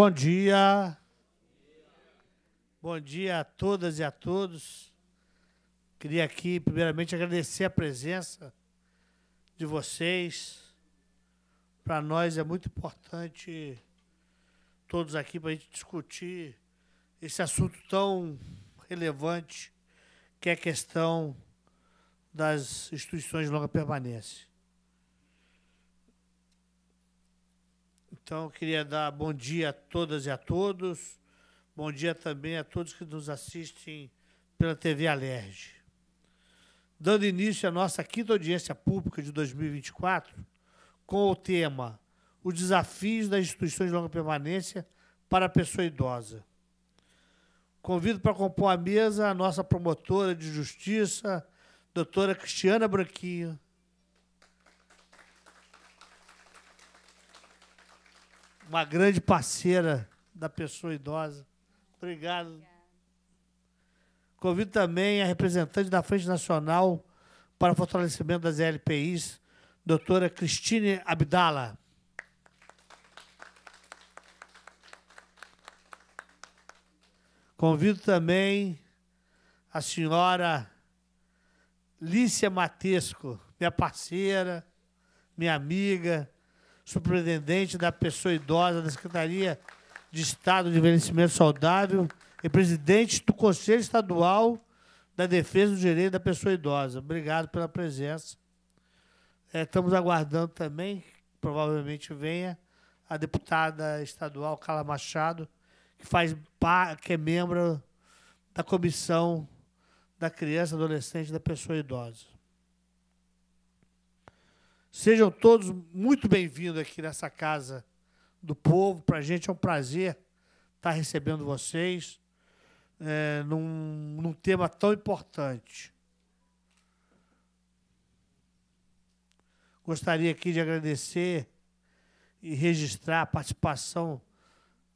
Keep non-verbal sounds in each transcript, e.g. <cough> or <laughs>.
Bom dia. Bom dia a todas e a todos. Queria aqui, primeiramente, agradecer a presença de vocês. Para nós é muito importante todos aqui para a gente discutir esse assunto tão relevante que é a questão das instituições de longa permanência. Então, eu queria dar bom dia a todas e a todos. Bom dia também a todos que nos assistem pela TV Alerj. Dando início à nossa quinta audiência pública de 2024, com o tema Os Desafios das Instituições de Longa Permanência para a Pessoa Idosa. Convido para compor a mesa a nossa promotora de justiça, doutora Cristiana Branquinho, uma grande parceira da pessoa idosa. Obrigado. Obrigada. Convido também a representante da Frente Nacional para o Fortalecimento das LPIs, doutora Cristine Abdala. Convido também a senhora Lícia Matesco, minha parceira, minha amiga, superintendente da pessoa idosa da Secretaria de Estado de Envelhecimento Saudável e presidente do Conselho Estadual da Defesa do Direito da Pessoa Idosa. Obrigado pela presença. É, estamos aguardando também, provavelmente venha, a deputada estadual Carla Machado, que, faz, que é membro da Comissão da Criança, Adolescente e da Pessoa Idosa. Sejam todos muito bem-vindos aqui nessa casa do povo. Para a gente é um prazer estar tá recebendo vocês é, num, num tema tão importante. Gostaria aqui de agradecer e registrar a participação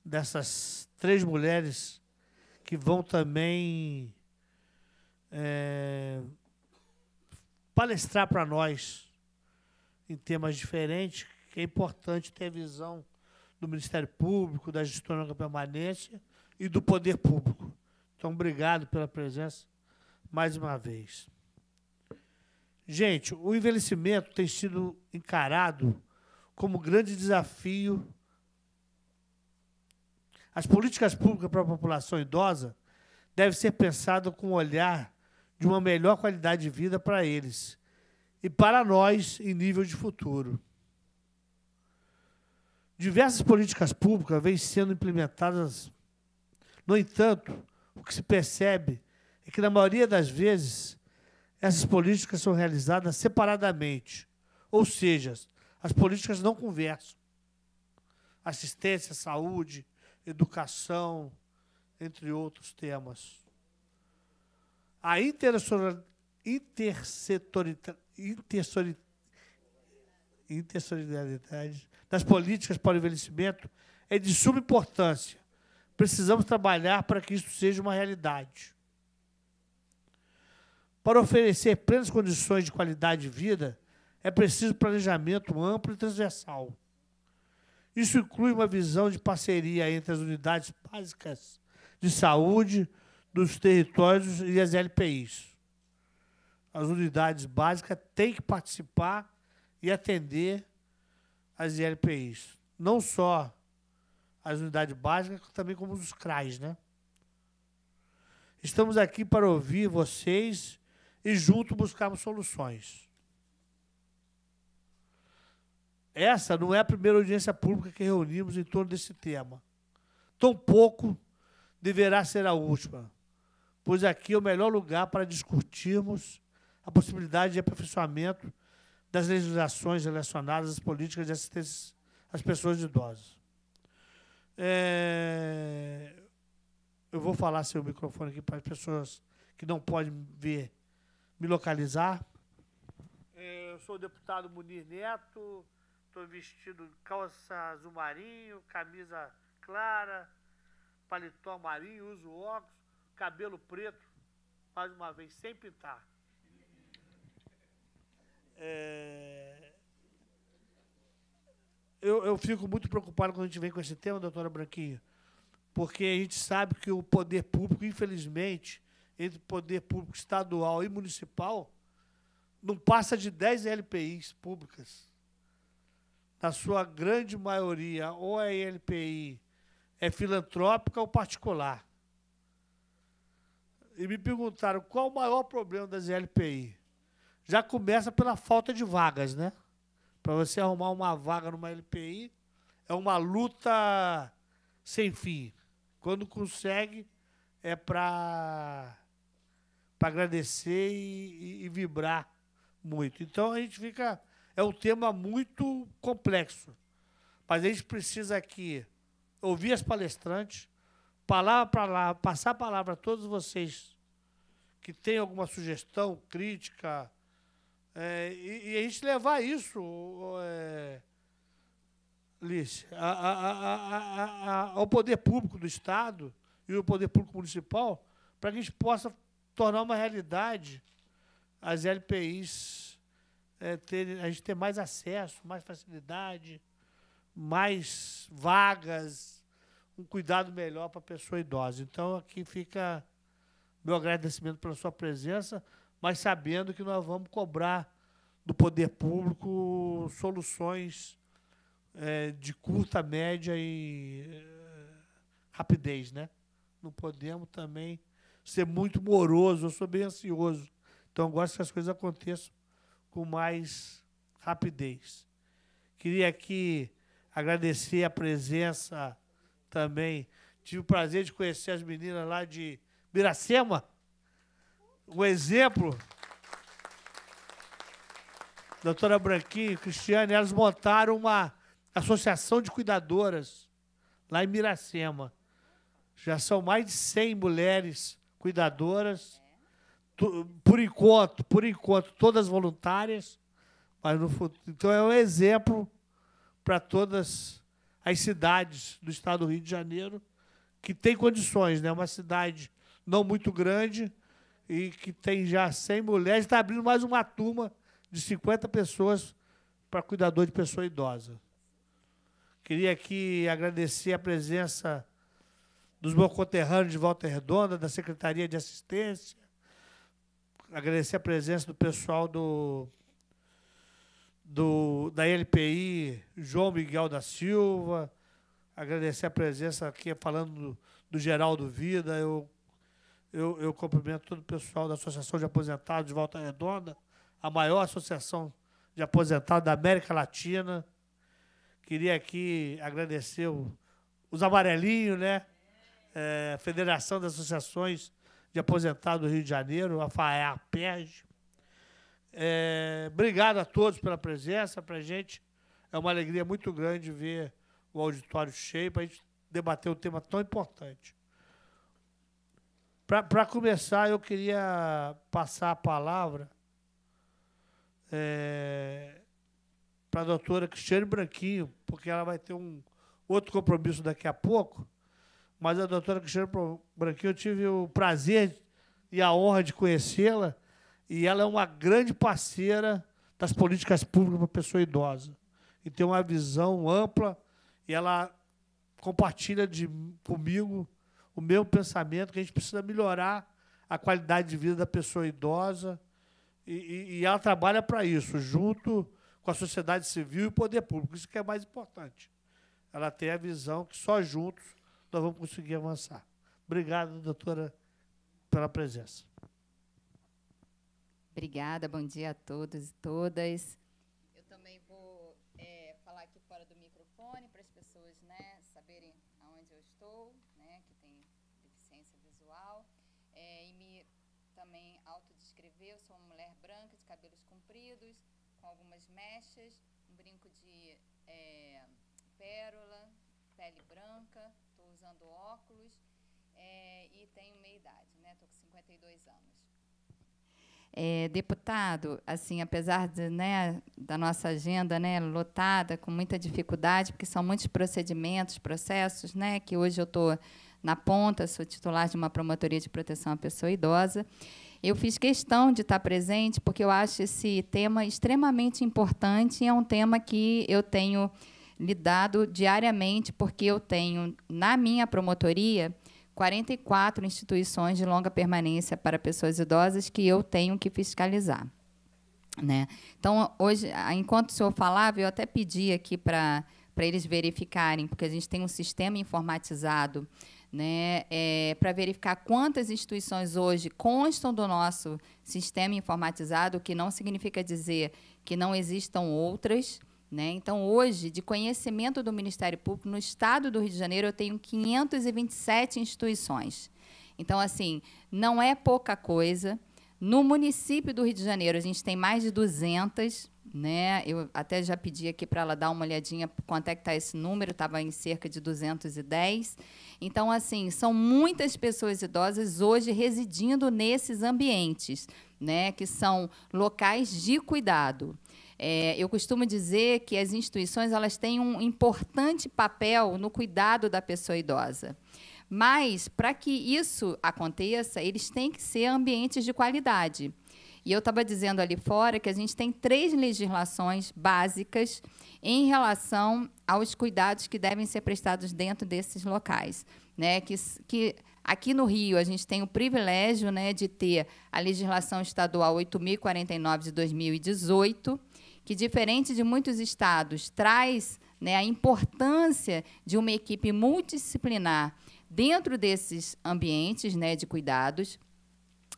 dessas três mulheres que vão também é, palestrar para nós em temas diferentes, que é importante ter a visão do Ministério Público, da Gestão Permanência e do Poder Público. Então, obrigado pela presença mais uma vez. Gente, o envelhecimento tem sido encarado como grande desafio. As políticas públicas para a população idosa devem ser pensadas com o olhar de uma melhor qualidade de vida para eles e para nós em nível de futuro. Diversas políticas públicas vêm sendo implementadas. No entanto, o que se percebe é que, na maioria das vezes, essas políticas são realizadas separadamente. Ou seja, as políticas não conversam. Assistência, saúde, educação, entre outros temas. A intersetorialidade intersolidariedade das políticas para o envelhecimento é de suma importância. Precisamos trabalhar para que isso seja uma realidade. Para oferecer plenas condições de qualidade de vida, é preciso planejamento amplo e transversal. Isso inclui uma visão de parceria entre as unidades básicas de saúde dos territórios e as LPIs as unidades básicas têm que participar e atender as ILPIs. Não só as unidades básicas, também como os CRAs, né? Estamos aqui para ouvir vocês e juntos buscarmos soluções. Essa não é a primeira audiência pública que reunimos em torno desse tema. Tampouco deverá ser a última, pois aqui é o melhor lugar para discutirmos a possibilidade de aperfeiçoamento das legislações relacionadas às políticas de assistência às pessoas idosas. É, eu vou falar seu microfone aqui para as pessoas que não podem ver, me localizar. É, eu sou o deputado Munir Neto, estou vestido calça azul marinho, camisa clara, paletó marinho, uso óculos, cabelo preto, mais uma vez, sem pintar. É... Eu, eu fico muito preocupado quando a gente vem com esse tema, doutora Branquinho, porque a gente sabe que o poder público, infelizmente, entre o poder público estadual e municipal, não passa de 10 LPIs públicas. Na sua grande maioria, ou a é LPI é filantrópica ou particular. E me perguntaram qual o maior problema das LPI já começa pela falta de vagas, né? Para você arrumar uma vaga numa LPI é uma luta sem fim. Quando consegue é para para agradecer e, e, e vibrar muito. Então a gente fica é um tema muito complexo, mas a gente precisa aqui ouvir as palestrantes, palavra para lá, passar a palavra a todos vocês que têm alguma sugestão, crítica, é, e, e, a gente levar isso, é, Liz, a, a, a, ao poder público do Estado e ao poder público municipal, para que a gente possa tornar uma realidade as LPIs, é, ter, a gente ter mais acesso, mais facilidade, mais vagas, um cuidado melhor para a pessoa idosa. Então, aqui fica meu agradecimento pela sua presença mas sabendo que nós vamos cobrar do poder público soluções é, de curta, média e é, rapidez, né? Não podemos também ser muito moroso, eu sou bem ansioso. Então, gosto que as coisas aconteçam com mais rapidez. Queria aqui agradecer a presença também. Tive o prazer de conhecer as meninas lá de Biracema, o exemplo. Doutora Branquinho, Cristiane, elas montaram uma associação de cuidadoras lá em Miracema. Já são mais de 100 mulheres cuidadoras, por enquanto, por enquanto, todas voluntárias, mas no futuro. Então é um exemplo para todas as cidades do estado do Rio de Janeiro que tem condições, né? Uma cidade não muito grande, e que tem já 100 mulheres, está abrindo mais uma turma de 50 pessoas para cuidador de pessoa idosa. Queria aqui agradecer a presença dos bocoterranos de Volta Redonda, da Secretaria de Assistência, agradecer a presença do pessoal do, do da LPI, João Miguel da Silva, agradecer a presença aqui, falando do, do Geraldo Vida, eu eu, eu cumprimento todo o pessoal da Associação de Aposentados de Volta Redonda, a maior associação de aposentados da América Latina. Queria aqui agradecer o, os amarelinhos, né? É, Federação das Associações de Aposentados do Rio de Janeiro, a FAEAPERJ. É, obrigado a todos pela presença, para a gente. É uma alegria muito grande ver o auditório cheio para a gente debater um tema tão importante. Para começar, eu queria passar a palavra é, para a doutora Cristiane Branquinho, porque ela vai ter um outro compromisso daqui a pouco. Mas a doutora Cristiane Branquinho, eu tive o prazer e a honra de conhecê-la, e ela é uma grande parceira das políticas públicas para a pessoa idosa. E tem uma visão ampla, e ela compartilha de, comigo o meu pensamento que a gente precisa melhorar a qualidade de vida da pessoa idosa. E, e, e ela trabalha para isso, junto com a sociedade civil e o poder público. Isso que é mais importante. Ela tem a visão que só juntos nós vamos conseguir avançar. Obrigado, doutora, pela presença. Obrigada, bom dia a todos e todas. com algumas mechas, um brinco de é, pérola, pele branca, estou usando óculos é, e tenho meia idade, né? Estou com 52 anos. É, deputado, assim, apesar de, né, da nossa agenda né, lotada, com muita dificuldade, porque são muitos procedimentos, processos, né, que hoje eu estou na ponta, sou titular de uma promotoria de proteção à pessoa idosa. Eu fiz questão de estar presente porque eu acho esse tema extremamente importante e é um tema que eu tenho lidado diariamente, porque eu tenho na minha promotoria 44 instituições de longa permanência para pessoas idosas que eu tenho que fiscalizar. Né? Então, hoje, enquanto o senhor falava, eu até pedi aqui para eles verificarem, porque a gente tem um sistema informatizado né, é, para verificar quantas instituições hoje constam do nosso sistema informatizado, o que não significa dizer que não existam outras. Né? Então, hoje, de conhecimento do Ministério Público, no estado do Rio de Janeiro, eu tenho 527 instituições. Então, assim, não é pouca coisa. No município do Rio de Janeiro, a gente tem mais de 200, né? Eu até já pedi aqui para ela dar uma olhadinha quanto é que está esse número, estava em cerca de 210. Então, assim, são muitas pessoas idosas hoje residindo nesses ambientes, né? Que são locais de cuidado. É, eu costumo dizer que as instituições elas têm um importante papel no cuidado da pessoa idosa. Mas, para que isso aconteça, eles têm que ser ambientes de qualidade. E eu estava dizendo ali fora que a gente tem três legislações básicas em relação aos cuidados que devem ser prestados dentro desses locais. Né? Que, que aqui no Rio a gente tem o privilégio né, de ter a legislação estadual 8.049 de 2018, que, diferente de muitos estados, traz né, a importância de uma equipe multidisciplinar Dentro desses ambientes né, de cuidados,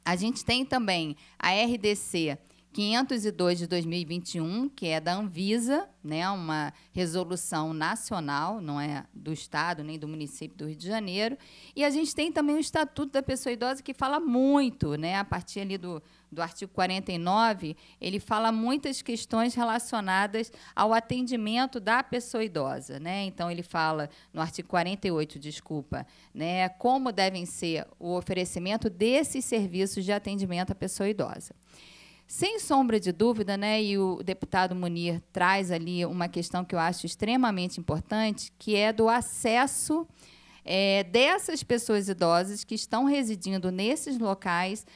a gente tem também a RDC 502 de 2021, que é da Anvisa, né, uma resolução nacional, não é do Estado nem do município do Rio de Janeiro. E a gente tem também o Estatuto da Pessoa Idosa, que fala muito, né, a partir ali do, do artigo 49, ele fala muitas questões relacionadas ao atendimento da pessoa idosa. Né? Então, ele fala, no artigo 48, desculpa, né, como devem ser o oferecimento desses serviços de atendimento à pessoa idosa. Sem sombra de dúvida, né, e o deputado Munir traz ali uma questão que eu acho extremamente importante, que é do acesso é, dessas pessoas idosas que estão residindo nesses locais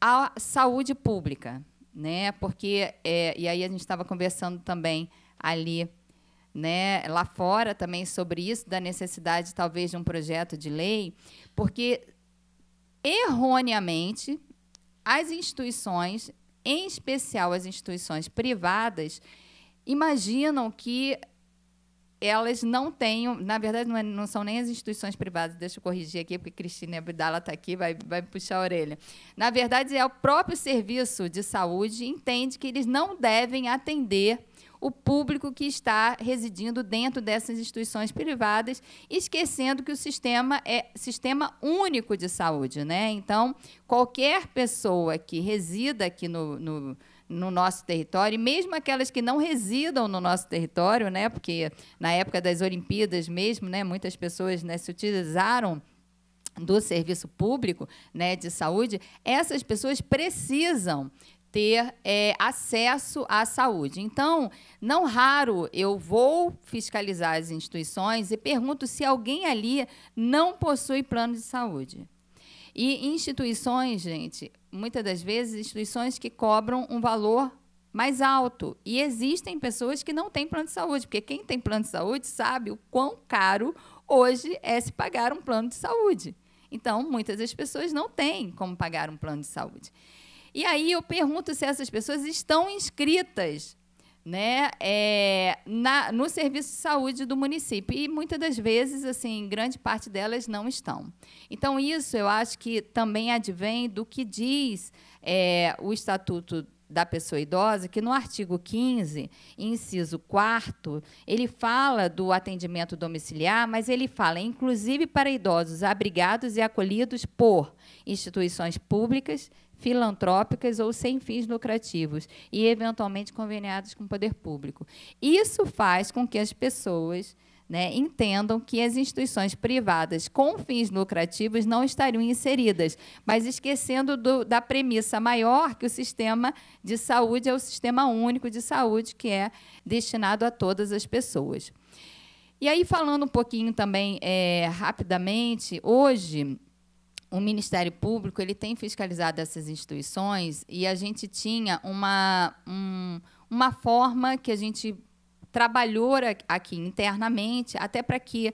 a saúde pública, né? Porque é, e aí a gente estava conversando também ali, né? Lá fora também sobre isso da necessidade talvez de um projeto de lei, porque erroneamente as instituições, em especial as instituições privadas, imaginam que elas não têm, na verdade, não, é, não, são nem as instituições privadas, deixa eu corrigir aqui, porque Cristina Abdala está aqui, vai, vai puxar a orelha. Na verdade, é o próprio serviço de saúde entende que eles não devem atender o público que está residindo dentro dessas instituições privadas, esquecendo que o sistema é sistema único de saúde. Né? Então, qualquer pessoa que resida aqui no, no no nosso território, e mesmo aquelas que não residam no nosso território, né? Porque na época das Olimpíadas mesmo, né, muitas pessoas né, se utilizaram do serviço público né, de saúde, essas pessoas precisam ter é, acesso à saúde. Então, não raro eu vou fiscalizar as instituições e pergunto se alguém ali não possui plano de saúde. E instituições, gente, muitas das vezes, instituições que cobram um valor mais alto. E existem pessoas que não têm plano de saúde, porque quem tem plano de saúde sabe o quão caro hoje é se pagar um plano de saúde. Então, muitas das pessoas não têm como pagar um plano de saúde. E aí eu pergunto se essas pessoas estão inscritas né, é, na, no serviço de saúde do município. E muitas das vezes, assim, grande parte delas não estão. Então, isso eu acho que também advém do que diz é, o Estatuto da pessoa idosa, que no artigo 15, inciso 4, ele fala do atendimento domiciliar, mas ele fala inclusive para idosos abrigados e acolhidos por instituições públicas, filantrópicas ou sem fins lucrativos e, eventualmente, conveniados com o poder público. Isso faz com que as pessoas né, entendam que as instituições privadas com fins lucrativos não estariam inseridas, mas esquecendo do, da premissa maior que o sistema de saúde é o sistema único de saúde que é destinado a todas as pessoas. E aí, falando um pouquinho também é, rapidamente, hoje o Ministério Público ele tem fiscalizado essas instituições e a gente tinha uma, um, uma forma que a gente trabalhou aqui internamente até para que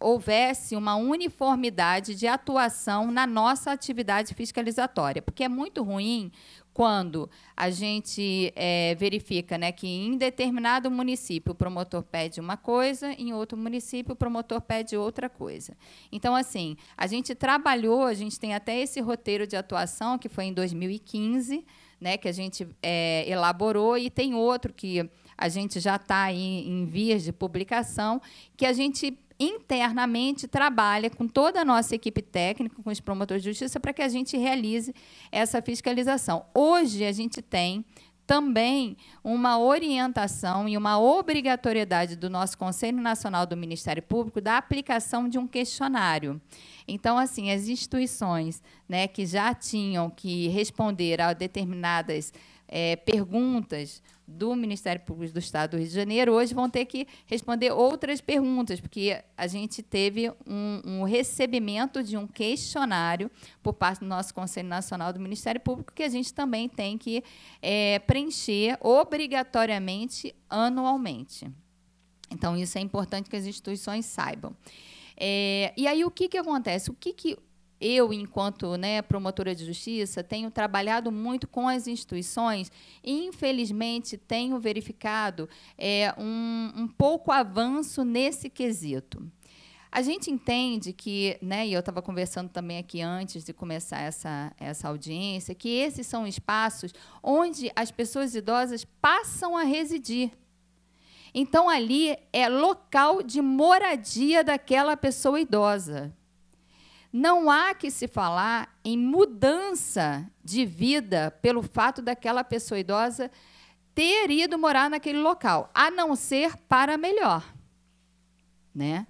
houvesse uma uniformidade de atuação na nossa atividade fiscalizatória, porque é muito ruim quando a gente é, verifica né, que em determinado município o promotor pede uma coisa, em outro município o promotor pede outra coisa. Então, assim, a gente trabalhou, a gente tem até esse roteiro de atuação que foi em 2015, né, que a gente é, elaborou, e tem outro que a gente já está em, em vias de publicação, que a gente internamente trabalha com toda a nossa equipe técnica, com os promotores de justiça, para que a gente realize essa fiscalização. Hoje, a gente tem também uma orientação e uma obrigatoriedade do nosso Conselho Nacional do Ministério Público da aplicação de um questionário. Então, assim, as instituições né, que já tinham que responder a determinadas é, perguntas do Ministério Público do Estado do Rio de Janeiro hoje vão ter que responder outras perguntas, porque a gente teve um, um, recebimento de um questionário por parte do nosso Conselho Nacional do Ministério Público, que a gente também tem que é, preencher obrigatoriamente anualmente. Então, isso é importante que as instituições saibam. É, e aí, o que, que acontece? O que, que eu, enquanto né, promotora de justiça, tenho trabalhado muito com as instituições e, infelizmente, tenho verificado é, um, um pouco avanço nesse quesito. A gente entende que, né, e eu estava conversando também aqui antes de começar essa, essa audiência, que esses são espaços onde as pessoas idosas passam a residir. Então, ali é local de moradia daquela pessoa idosa. Não há que se falar em mudança de vida pelo fato daquela pessoa idosa ter ido morar naquele local, a não ser para melhor. Né?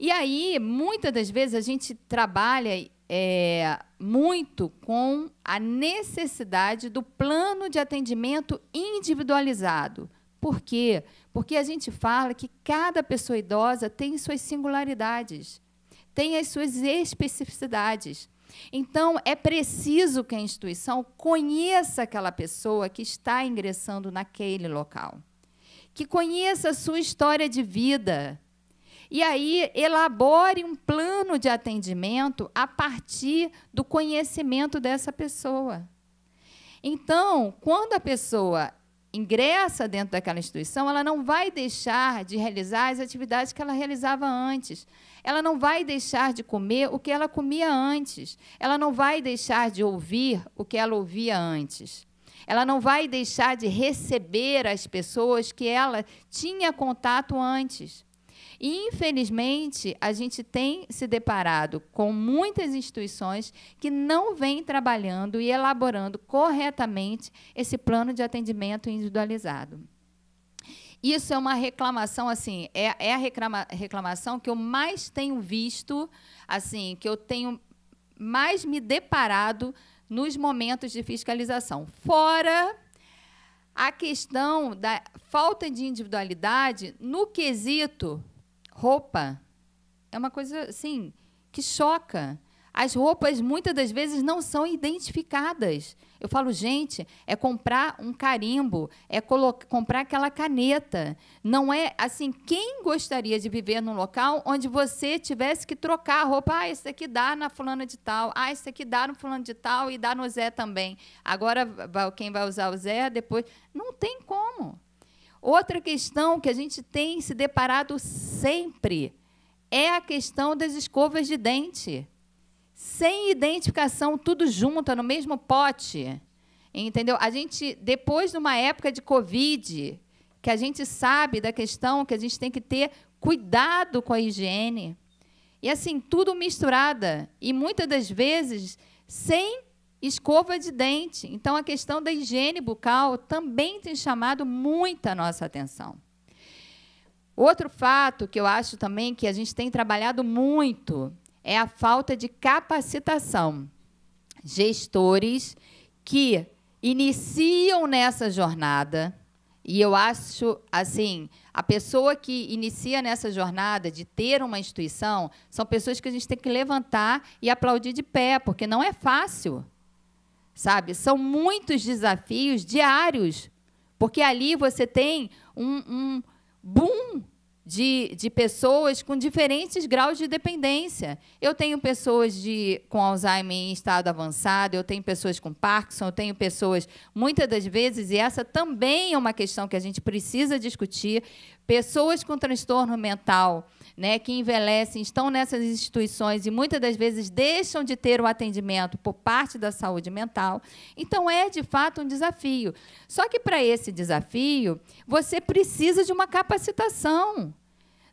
E aí, muitas das vezes, a gente trabalha é, muito com a necessidade do plano de atendimento individualizado. Por quê? Porque a gente fala que cada pessoa idosa tem suas singularidades tem as suas especificidades. Então, é preciso que a instituição conheça aquela pessoa que está ingressando naquele local, que conheça a sua história de vida, e aí elabore um plano de atendimento a partir do conhecimento dessa pessoa. Então, quando a pessoa ingressa dentro daquela instituição, ela não vai deixar de realizar as atividades que ela realizava antes. Ela não vai deixar de comer o que ela comia antes. Ela não vai deixar de ouvir o que ela ouvia antes. Ela não vai deixar de receber as pessoas que ela tinha contato antes. E, infelizmente, a gente tem se deparado com muitas instituições que não vêm trabalhando e elaborando corretamente esse plano de atendimento individualizado. Isso é uma reclamação, assim, é, é a reclama, reclamação que eu mais tenho visto, assim, que eu tenho mais me deparado nos momentos de fiscalização. Fora a questão da falta de individualidade no quesito roupa. É uma coisa, assim, que choca. As roupas, muitas das vezes, não são identificadas. Eu falo, gente, é comprar um carimbo, é comprar aquela caneta. Não é assim, quem gostaria de viver num local onde você tivesse que trocar a roupa? Ah, esse aqui dá na fulana de tal, ah, esse aqui dá no fulano de tal e dá no Zé também. Agora quem vai usar o Zé depois. Não tem como. Outra questão que a gente tem se deparado sempre é a questão das escovas de dente sem identificação, tudo junto, no mesmo pote. Entendeu? A gente, depois de uma época de Covid, que a gente sabe da questão que a gente tem que ter cuidado com a higiene. E assim, tudo misturada. E muitas das vezes sem escova de dente. Então, a questão da higiene bucal também tem chamado muita nossa atenção. Outro fato que eu acho também que a gente tem trabalhado muito é a falta de capacitação. Gestores que iniciam nessa jornada, e eu acho assim, a pessoa que inicia nessa jornada de ter uma instituição são pessoas que a gente tem que levantar e aplaudir de pé, porque não é fácil. Sabe? São muitos desafios diários, porque ali você tem um, um boom de, de pessoas com diferentes graus de dependência. Eu tenho pessoas de, com Alzheimer em estado avançado, eu tenho pessoas com Parkinson, eu tenho pessoas, muitas das vezes, e essa também é uma questão que a gente precisa discutir, pessoas com transtorno mental né, que envelhecem, estão nessas instituições e muitas das vezes deixam de ter o atendimento por parte da saúde mental. Então, é de fato um desafio. Só que para esse desafio, você precisa de uma capacitação.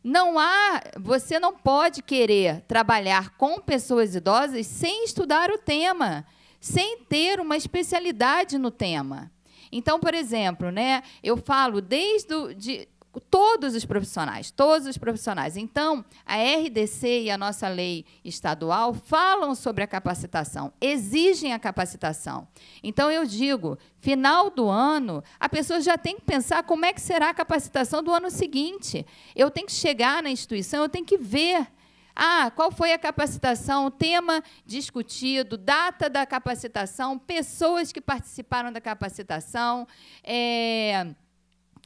Não há, você não pode querer trabalhar com pessoas idosas sem estudar o tema, sem ter uma especialidade no tema. Então, por exemplo, né, eu falo desde de, todos os profissionais, todos os profissionais. Então, a RDC e a nossa lei estadual falam sobre a capacitação, exigem a capacitação. Então, eu digo, final do ano, a pessoa já tem que pensar como é que será a capacitação do ano seguinte. Eu tenho que chegar na instituição, eu tenho que ver. Ah, qual foi a capacitação, tema discutido, data da capacitação, pessoas que participaram da capacitação, é,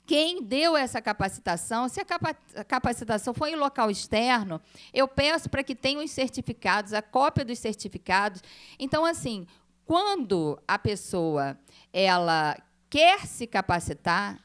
quem deu essa capacitação, se a capacitação foi em local externo, eu peço para que tenham os certificados, a cópia dos certificados. Então, assim, quando a pessoa ela quer se capacitar,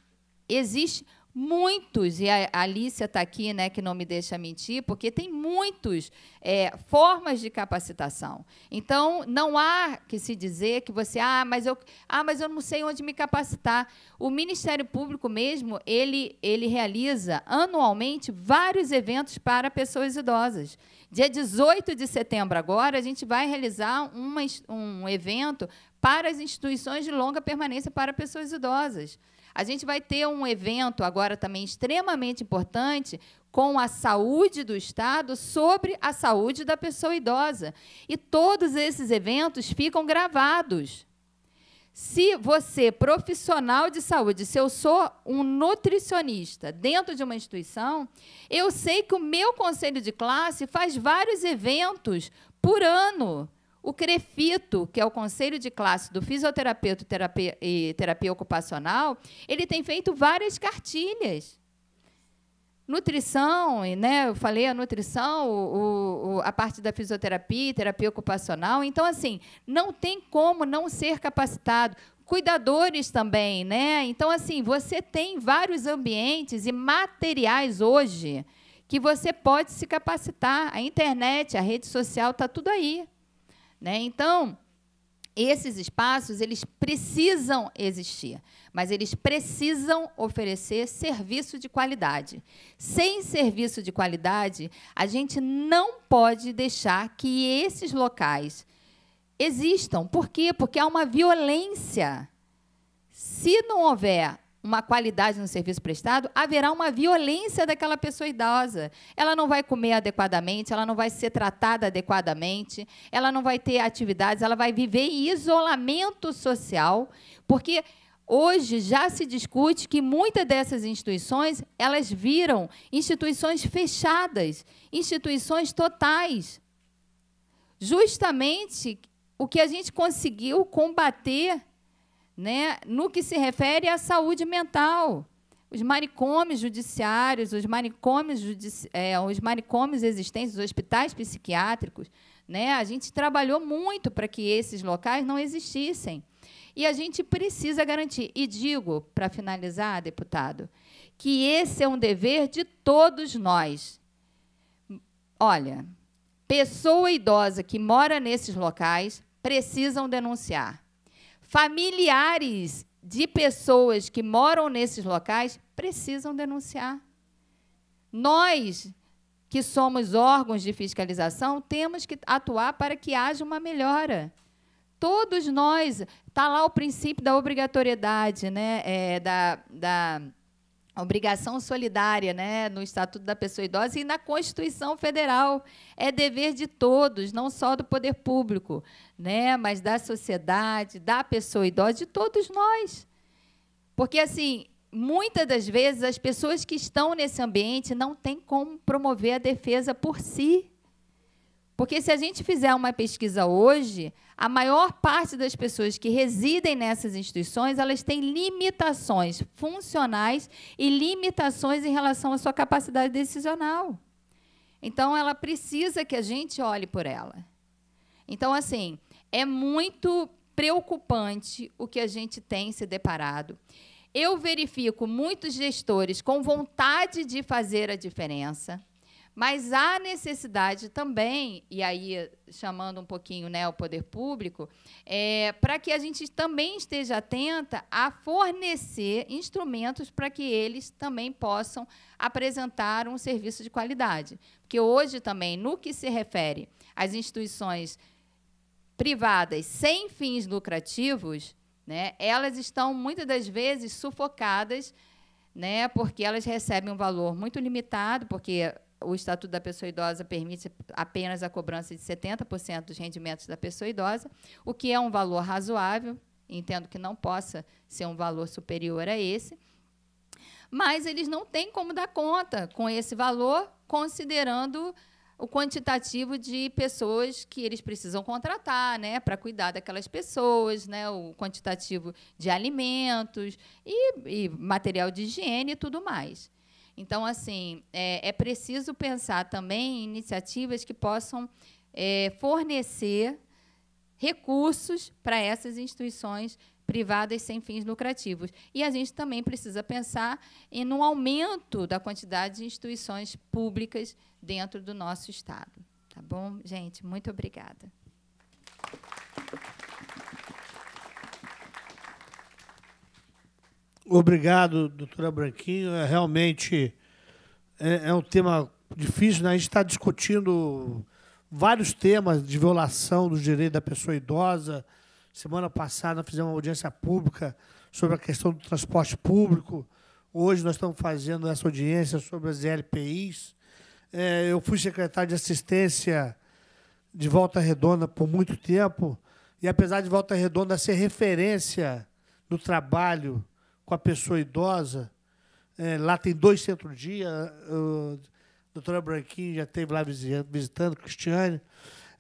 existe muitos, e a Alicia está aqui, né, que não me deixa mentir, porque tem muitas é, formas de capacitação. Então, não há que se dizer que você, ah mas, eu, ah, mas eu não sei onde me capacitar. O Ministério Público mesmo, ele, ele realiza anualmente vários eventos para pessoas idosas. Dia 18 de setembro agora, a gente vai realizar uma, um evento para as instituições de longa permanência para pessoas idosas. A gente vai ter um evento agora também extremamente importante com a saúde do Estado sobre a saúde da pessoa idosa. E todos esses eventos ficam gravados. Se você, profissional de saúde, se eu sou um nutricionista dentro de uma instituição, eu sei que o meu conselho de classe faz vários eventos por ano o CREFITO, que é o Conselho de Classe do Fisioterapeuta terapia, e Terapia Ocupacional, ele tem feito várias cartilhas. Nutrição, né? Eu falei a nutrição, o, o, a parte da fisioterapia, terapia ocupacional. Então, assim, não tem como não ser capacitado cuidadores também, né? Então, assim, você tem vários ambientes e materiais hoje que você pode se capacitar. A internet, a rede social, está tudo aí. Né? Então, esses espaços eles precisam existir, mas eles precisam oferecer serviço de qualidade. Sem serviço de qualidade, a gente não pode deixar que esses locais existam. Por quê? Porque há uma violência. Se não houver uma qualidade no serviço prestado, haverá uma violência daquela pessoa idosa. Ela não vai comer adequadamente, ela não vai ser tratada adequadamente, ela não vai ter atividades, ela vai viver em isolamento social, porque hoje já se discute que muitas dessas instituições, elas viram instituições fechadas, instituições totais. Justamente o que a gente conseguiu combater né, no que se refere à saúde mental. Os manicômios judiciários, os manicômios, judici é, os manicômios existentes, os hospitais psiquiátricos, né, a gente trabalhou muito para que esses locais não existissem. E a gente precisa garantir. E digo, para finalizar, deputado, que esse é um dever de todos nós. Olha, pessoa idosa que mora nesses locais precisam denunciar. Familiares de pessoas que moram nesses locais precisam denunciar. Nós, que somos órgãos de fiscalização, temos que atuar para que haja uma melhora. Todos nós, está lá o princípio da obrigatoriedade, né? É, da, da obrigação solidária, né, no Estatuto da Pessoa Idosa e na Constituição Federal. É dever de todos, não só do poder público, né, mas da sociedade, da pessoa idosa, de todos nós. Porque assim, muitas das vezes as pessoas que estão nesse ambiente não têm como promover a defesa por si. Porque se a gente fizer uma pesquisa hoje, a maior parte das pessoas que residem nessas instituições, elas têm limitações funcionais e limitações em relação à sua capacidade decisional. Então ela precisa que a gente olhe por ela. Então assim, é muito preocupante o que a gente tem se deparado. Eu verifico muitos gestores com vontade de fazer a diferença, mas há necessidade também, e aí chamando um pouquinho né, o poder público, é, para que a gente também esteja atenta a fornecer instrumentos para que eles também possam apresentar um serviço de qualidade. Porque hoje também, no que se refere às instituições privadas sem fins lucrativos, né, elas estão muitas das vezes sufocadas né, porque elas recebem um valor muito limitado, porque o Estatuto da Pessoa Idosa permite apenas a cobrança de 70% dos rendimentos da pessoa idosa, o que é um valor razoável, entendo que não possa ser um valor superior a esse, mas eles não têm como dar conta com esse valor, considerando o quantitativo de pessoas que eles precisam contratar, né, para cuidar daquelas pessoas, né, o quantitativo de alimentos e, e material de higiene e tudo mais. Então, assim, é, é preciso pensar também em iniciativas que possam é, fornecer recursos para essas instituições privadas sem fins lucrativos. E a gente também precisa pensar em um aumento da quantidade de instituições públicas dentro do nosso Estado. Tá bom, gente? Muito obrigada. Obrigado, doutora Branquinho. É, realmente é, é um tema difícil, né? A gente está discutindo vários temas de violação dos direitos da pessoa idosa. Semana passada fizemos uma audiência pública sobre a questão do transporte público. Hoje nós estamos fazendo essa audiência sobre as LPIs. É, eu fui secretário de assistência de Volta Redonda por muito tempo, e apesar de Volta Redonda ser referência do trabalho com a pessoa idosa. É, lá tem dois centros-dia. A doutora Branquinho já esteve lá visitando, Cristiane,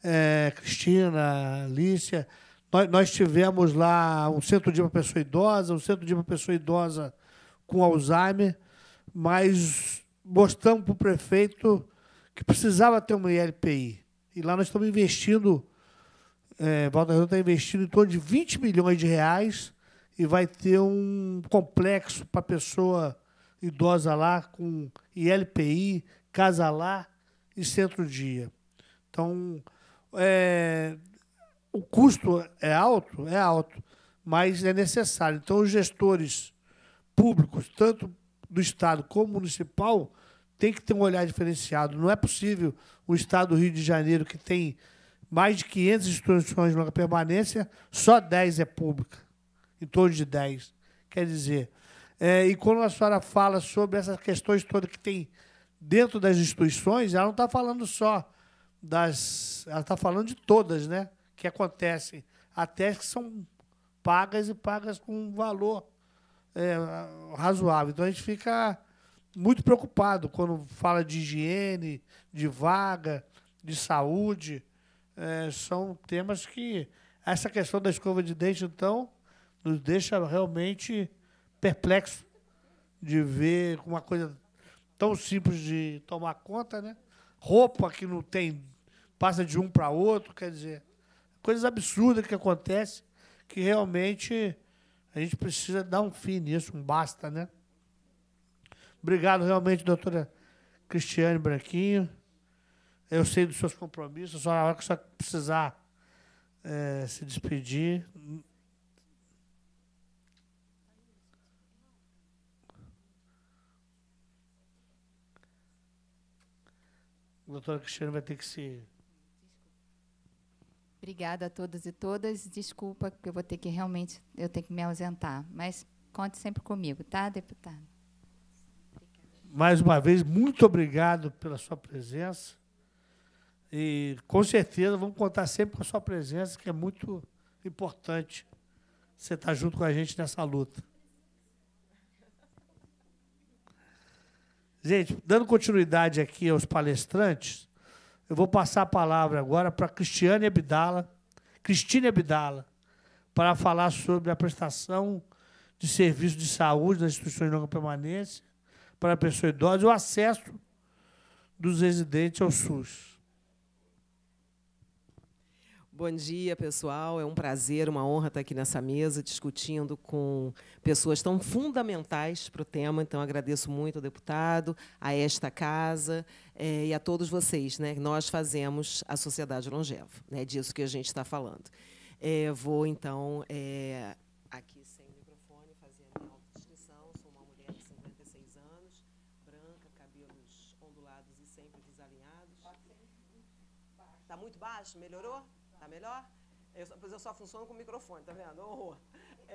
é, Cristina, Alícia. Nós, nós tivemos lá um centro-dia para pessoa idosa, um centro-dia para pessoa idosa com Alzheimer, mas mostramos para o prefeito que precisava ter uma ILPI. E lá nós estamos investindo, é, Volta Redonda está investindo em torno de 20 milhões de reais e vai ter um complexo para pessoa idosa lá com ILPI, casa lá e centro-dia. Então, é, o custo é alto? É alto, mas é necessário. Então, os gestores públicos, tanto do Estado como municipal, tem que ter um olhar diferenciado. Não é possível o Estado do Rio de Janeiro, que tem mais de 500 instituições de longa permanência, só 10 é pública em torno de 10. Quer dizer, é, e quando a senhora fala sobre essas questões todas que tem dentro das instituições, ela não está falando só das. Ela está falando de todas, né? Que acontecem. Até que são pagas e pagas com um valor é, razoável. Então a gente fica muito preocupado quando fala de higiene, de vaga, de saúde. É, são temas que. Essa questão da escova de dente, então, nos deixa realmente perplexo de ver uma coisa tão simples de tomar conta, né? Roupa que não tem, passa de um para outro, quer dizer, coisas absurdas que acontecem, que realmente a gente precisa dar um fim nisso, um basta, né? Obrigado realmente, doutora Cristiane Branquinho. Eu sei dos seus compromissos, só na hora que você precisar é, se despedir, A doutora Cristiane vai ter que se. Obrigada a todos e todas. Desculpa, porque eu vou ter que realmente eu tenho que me ausentar. Mas conte sempre comigo, tá, deputado? Mais uma vez, muito obrigado pela sua presença. E com certeza vamos contar sempre com a sua presença, que é muito importante você estar junto com a gente nessa luta. Gente, dando continuidade aqui aos palestrantes, eu vou passar a palavra agora para Cristiane Abdala, Cristina Abdala, para falar sobre a prestação de serviço de saúde nas instituições de longa permanência para a pessoa idosa e o acesso dos residentes ao SUS. Bom dia, pessoal. É um prazer, uma honra estar aqui nessa mesa discutindo com pessoas tão fundamentais para o tema. Então, agradeço muito ao deputado, a esta casa é, e a todos vocês. Né? Nós fazemos a sociedade longeva, né? é né? disso que a gente está falando. É, vou, então, é, aqui sem microfone, fazer a minha autodescrição. Sou uma mulher de 56 anos, branca, cabelos ondulados e sempre desalinhados. Está muito baixo? Melhorou? melhor? Eu, pois eu só funciono com microfone, tá vendo? Horror.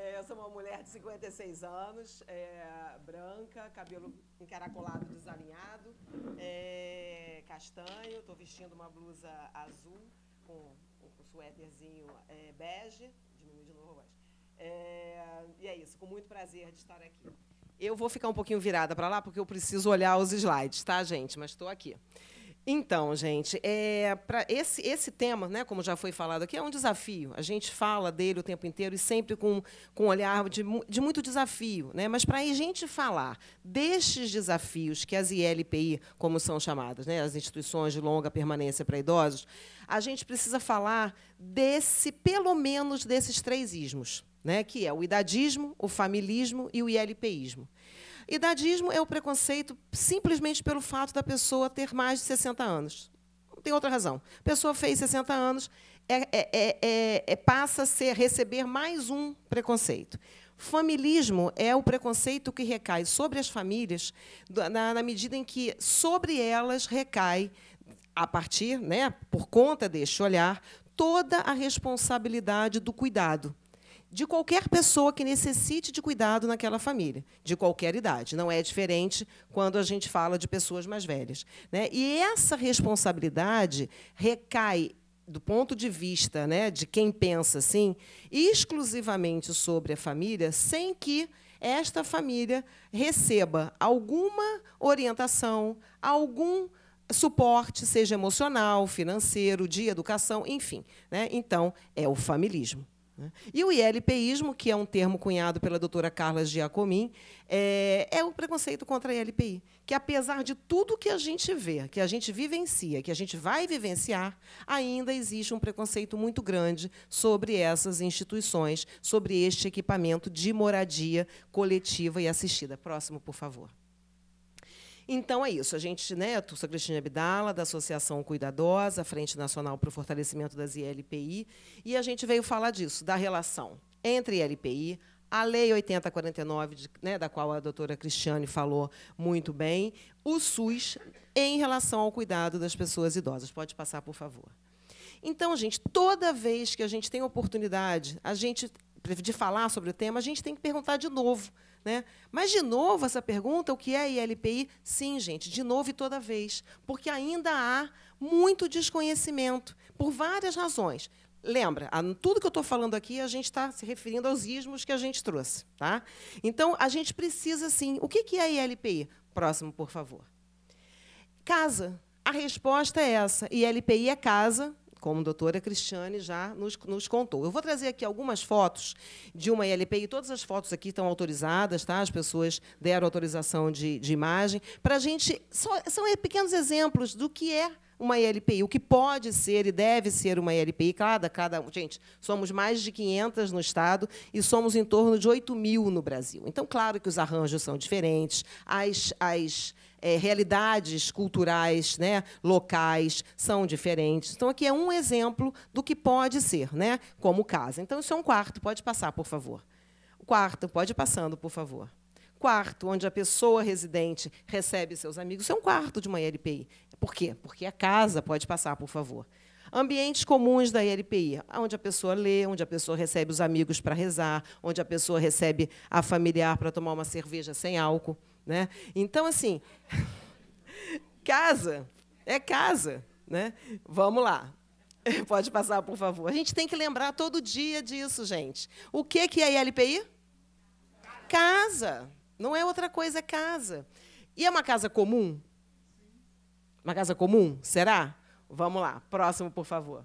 É, eu sou uma mulher de 56 anos, é, branca, cabelo encaracolado desalinhado, é, castanho, estou vestindo uma blusa azul com um suéterzinho é, bege, diminui de novo a voz. É, e é isso, com muito prazer de estar aqui. Eu vou ficar um pouquinho virada para lá, porque eu preciso olhar os slides, tá, gente? Mas estou aqui. Então, gente, é, para esse, esse tema, né, como já foi falado aqui, é um desafio. A gente fala dele o tempo inteiro e sempre com, com um olhar de, de muito desafio. Né? Mas para a gente falar destes desafios que as ILPI, como são chamadas, né, as instituições de longa permanência para idosos, a gente precisa falar desse, pelo menos, desses três ismos, né, que é o idadismo, o familismo e o ILPIsmo. Idadismo é o preconceito simplesmente pelo fato da pessoa ter mais de 60 anos. Não tem outra razão. A pessoa fez 60 anos, é é, é, é, é, passa a ser, receber mais um preconceito. Familismo é o preconceito que recai sobre as famílias, na, na medida em que sobre elas recai, a partir, né, por conta deste olhar, toda a responsabilidade do cuidado de qualquer pessoa que necessite de cuidado naquela família, de qualquer idade. Não é diferente quando a gente fala de pessoas mais velhas. Né? E essa responsabilidade recai do ponto de vista né, de quem pensa assim, exclusivamente sobre a família, sem que esta família receba alguma orientação, algum suporte, seja emocional, financeiro, de educação, enfim. Né? Então, é o familismo. Né? E o ILPIsmo, que é um termo cunhado pela doutora Carla Giacomin, é, é, o preconceito contra a ILPI, que apesar de tudo que a gente vê, que a gente vivencia, que a gente vai vivenciar, ainda existe um preconceito muito grande sobre essas instituições, sobre este equipamento de moradia coletiva e assistida. Próximo, por favor. Então é isso. A gente, né, eu sou Cristina Abdala, da Associação Cuidadosa, Frente Nacional para o Fortalecimento das ILPI, e a gente veio falar disso, da relação entre ILPI, a Lei 8049, de, né, da qual a doutora Cristiane falou muito bem, o SUS em relação ao cuidado das pessoas idosas. Pode passar, por favor. Então, gente, toda vez que a gente tem oportunidade, a gente de falar sobre o tema, a gente tem que perguntar de novo né? Mas, de novo, essa pergunta, o que é ILPI? Sim, gente, de novo e toda vez, porque ainda há muito desconhecimento, por várias razões. Lembra, tudo que eu estou falando aqui, a gente está se referindo aos ismos que a gente trouxe. Tá? Então, a gente precisa, sim. O que é ILPI? Próximo, por favor. Casa. A resposta é essa. ILPI é casa, como a doutora Cristiane já nos, nos, contou. Eu vou trazer aqui algumas fotos de uma ILP, e todas as fotos aqui estão autorizadas, tá? as pessoas deram autorização de, de imagem, para a gente. Só, são pequenos exemplos do que é uma LPI, o que pode ser e deve ser uma LPI, cada, cada, gente, somos mais de 500 no Estado e somos em torno de 8 mil no Brasil. Então, claro que os arranjos são diferentes, as, as é, realidades culturais, né, locais são diferentes. Então, aqui é um exemplo do que pode ser, né, como casa. Então, isso é um quarto, pode passar, por favor. O quarto, pode ir passando, por favor quarto onde a pessoa residente recebe seus amigos. Isso é um quarto de uma LPI. Por quê? Porque a casa pode passar, por favor. Ambientes comuns da ILPI, onde a pessoa lê, onde a pessoa recebe os amigos para rezar, onde a pessoa recebe a familiar para tomar uma cerveja sem álcool. Né? Então, assim, <laughs> casa é casa. Né? Vamos lá. <laughs> Pode passar, por favor. A gente tem que lembrar todo dia disso, gente. O que, que é a ILPI? Casa. Não é outra coisa, é casa. E é uma casa comum? Uma casa comum? Será? Vamos lá, próximo, por favor.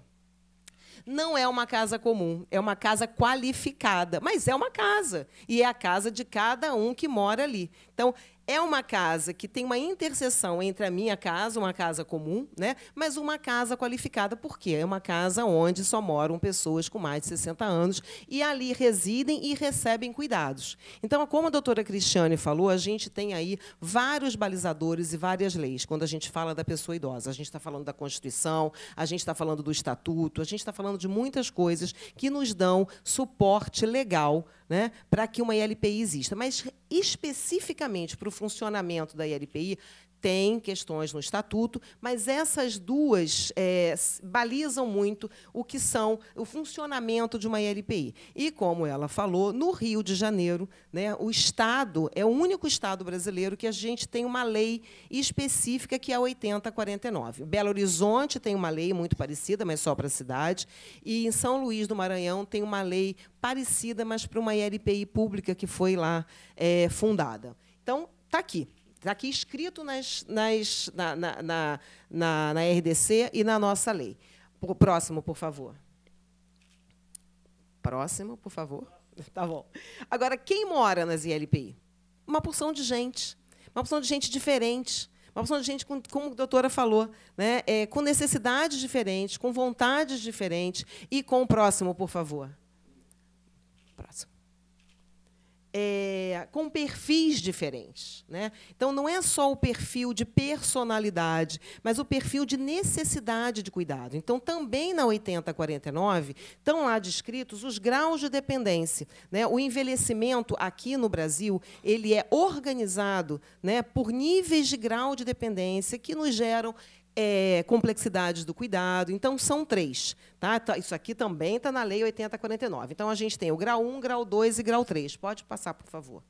Não é uma casa comum, é uma casa qualificada, mas é uma casa. E é a casa de cada um que mora ali. Então, é uma casa que tem uma interseção entre a minha casa, uma casa comum, né? mas uma casa qualificada, porque é uma casa onde só moram pessoas com mais de 60 anos e ali residem e recebem cuidados. Então, como a doutora Cristiane falou, a gente tem aí vários balizadores e várias leis quando a gente fala da pessoa idosa. A gente está falando da Constituição, a gente está falando do Estatuto, a gente está falando de muitas coisas que nos dão suporte legal né, para que uma ILPI exista. Mas, especificamente para o funcionamento da ILPI, tem questões no estatuto, mas essas duas é, balizam muito o que são o funcionamento de uma LPI. E como ela falou, no Rio de Janeiro, né, o estado é o único estado brasileiro que a gente tem uma lei específica que é 8049. Belo Horizonte tem uma lei muito parecida, mas só para a cidade, e em São Luís do Maranhão tem uma lei parecida, mas para uma LPI pública que foi lá é, fundada. Então, está aqui. Está aqui escrito nas, nas, na, na, na, na, na RDC e na nossa lei. Próximo, por favor. Próximo, por favor. <laughs> Tá bom. Agora, quem mora nas ILPI? Uma porção de gente. Uma porção de gente diferente. Uma porção de gente, com, como a doutora falou, né? É, com necessidades diferentes, com vontades diferentes. E com o próximo, por favor. Próximo é, com perfis diferentes. Né? Então, não é só o perfil de personalidade, mas o perfil de necessidade de cuidado. Então, também na 8049 estão lá descritos os graus de dependência. Né? O envelhecimento aqui no Brasil ele é organizado né, por níveis de grau de dependência que nos geram é, complexidades do cuidado. Então, são três. Tá? tá isso aqui também está na Lei 8049. Então, a gente tem o grau 1, grau 2 e grau 3. Pode passar, por favor.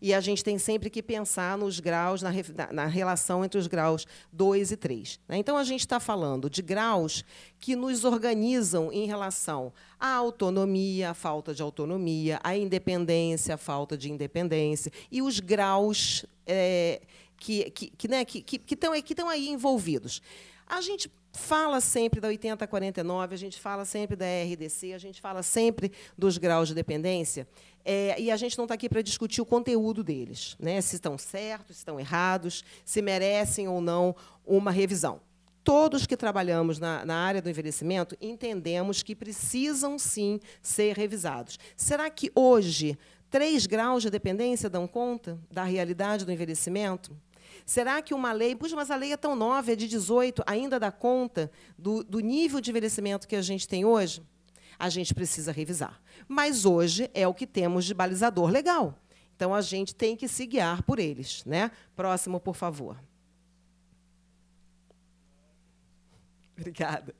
E a gente tem sempre que pensar nos graus, na, na relação entre os graus 2 e 3. Né? Então, a gente está falando de graus que nos organizam em relação à autonomia, à falta de autonomia, à independência, à falta de independência, e os graus. É, que que, que, né, que, que, que, estão, aí envolvidos. A gente fala sempre da 8049, a gente fala sempre da RDC, a gente fala sempre dos graus de dependência, é, e a gente não está aqui para discutir o conteúdo deles, né? se estão certos, se estão errados, se merecem ou não uma revisão. Todos que trabalhamos na, na área do envelhecimento entendemos que precisam sim ser revisados. Será que hoje três graus de dependência dão conta da realidade do envelhecimento? Será que uma lei, puxa, mas a lei é tão nova, é de 18, ainda dá conta do, do nível de envelhecimento que a gente tem hoje? A gente precisa revisar. Mas hoje é o que temos de balizador legal. Então a gente tem que se guiar por eles. Né? Próximo, por favor. Obrigada.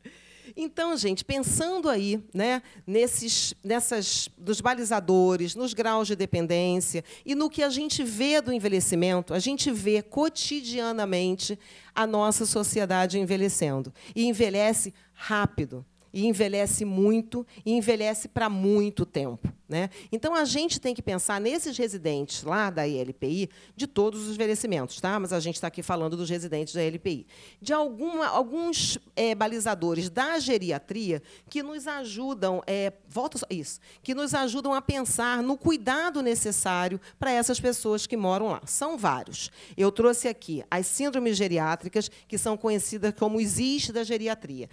Então, gente, pensando aí, né, nesses, nessas dos balizadores, nos graus de dependência e no que a gente vê do envelhecimento, a gente vê cotidianamente a nossa sociedade envelhecendo e envelhece rápido e envelhece muito, e envelhece para muito tempo. Né? Então, a gente tem que pensar nesses residentes lá da ILPI, de todos os envelhecimentos, tá? mas a gente está aqui falando dos residentes da ILPI, de alguma, alguns é, balizadores da geriatria que nos ajudam, é, volta isso, que nos ajudam a pensar no cuidado necessário para essas pessoas que moram lá. São vários. Eu trouxe aqui as síndromes geriátricas, que são conhecidas como os da geriatria.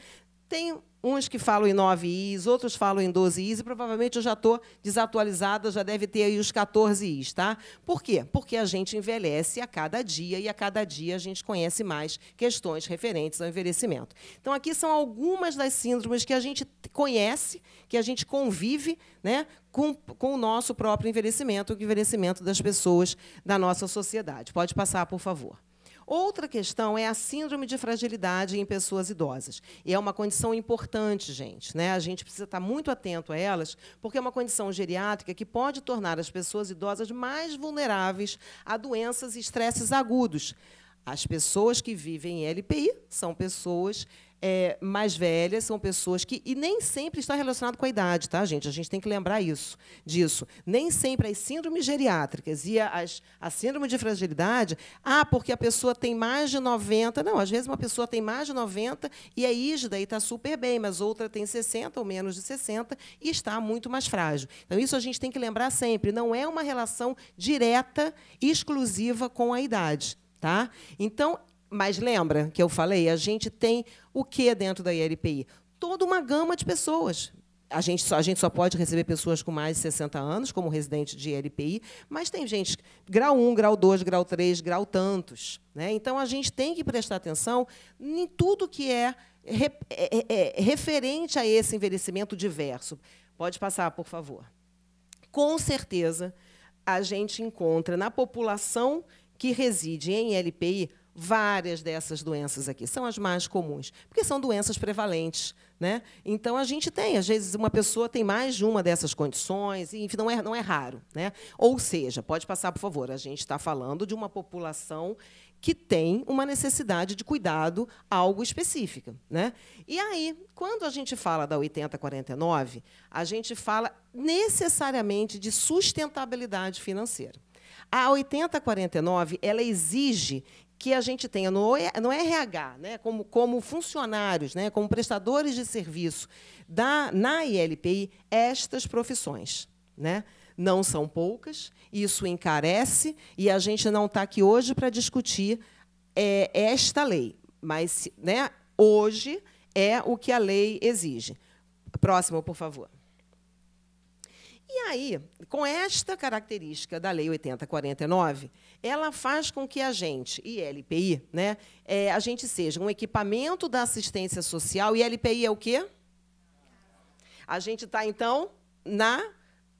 Tem uns que falam em 9 is, outros falam em 12 is, e provavelmente eu já estou desatualizada, já deve ter aí os 14 is, tá? Por quê? Porque a gente envelhece a cada dia e a cada dia a gente conhece mais questões referentes ao envelhecimento. Então, aqui são algumas das síndromes que a gente conhece, que a gente convive né, com, com o nosso próprio envelhecimento, o envelhecimento das pessoas da nossa sociedade. Pode passar, por favor. Outra questão é a síndrome de fragilidade em pessoas idosas. E é uma condição importante, gente. Né? A gente precisa estar muito atento a elas, porque é uma condição geriátrica que pode tornar as pessoas idosas mais vulneráveis a doenças e estresses agudos. As pessoas que vivem em LPI são pessoas é, mais velhas, são pessoas que. E nem sempre está relacionado com a idade, tá, gente? A gente tem que lembrar isso, disso. Nem sempre as síndromes geriátricas e as, a síndrome de fragilidade. Ah, porque a pessoa tem mais de 90. Não, às vezes uma pessoa tem mais de 90 e é ígida e está super bem, mas outra tem 60 ou menos de 60 e está muito mais frágil. Então, isso a gente tem que lembrar sempre. Não é uma relação direta, exclusiva com a idade. Tá? Então, mas lembra que eu falei, a gente tem o que dentro da ILPI? Toda uma gama de pessoas. A gente, só, a gente só pode receber pessoas com mais de 60 anos, como residente de ILPI, mas tem gente grau 1, grau 2, grau 3, grau tantos. Né? Então, a gente tem que prestar atenção em tudo que é, re, é, é, é referente a esse envelhecimento diverso. Pode passar, por favor. Com certeza, a gente encontra na população que reside em LPI várias dessas doenças aqui, são as mais comuns, porque são doenças prevalentes. Né? Então, a gente tem, às vezes, uma pessoa tem mais de uma dessas condições, e, enfim, não é, não é raro. Né? Ou seja, pode passar, por favor, a gente está falando de uma população que tem uma necessidade de cuidado algo específica. Né? E aí, quando a gente fala da 8049, a gente fala necessariamente de sustentabilidade financeira. A 8049 ela exige que a gente tenha no, é, no é RH, né, como, como funcionários, né, como prestadores de serviço da, na ILPI, estas profissões. Né? Não são poucas, isso encarece, e a gente não está aqui hoje para discutir é, esta lei, mas né, hoje é o que a lei exige. Próximo, por favor. E aí, com esta característica da Lei 8049, ela faz com que a gente, e LPI, né, é, a gente seja um equipamento da assistência social, e LPI é o quê? A gente está, então, na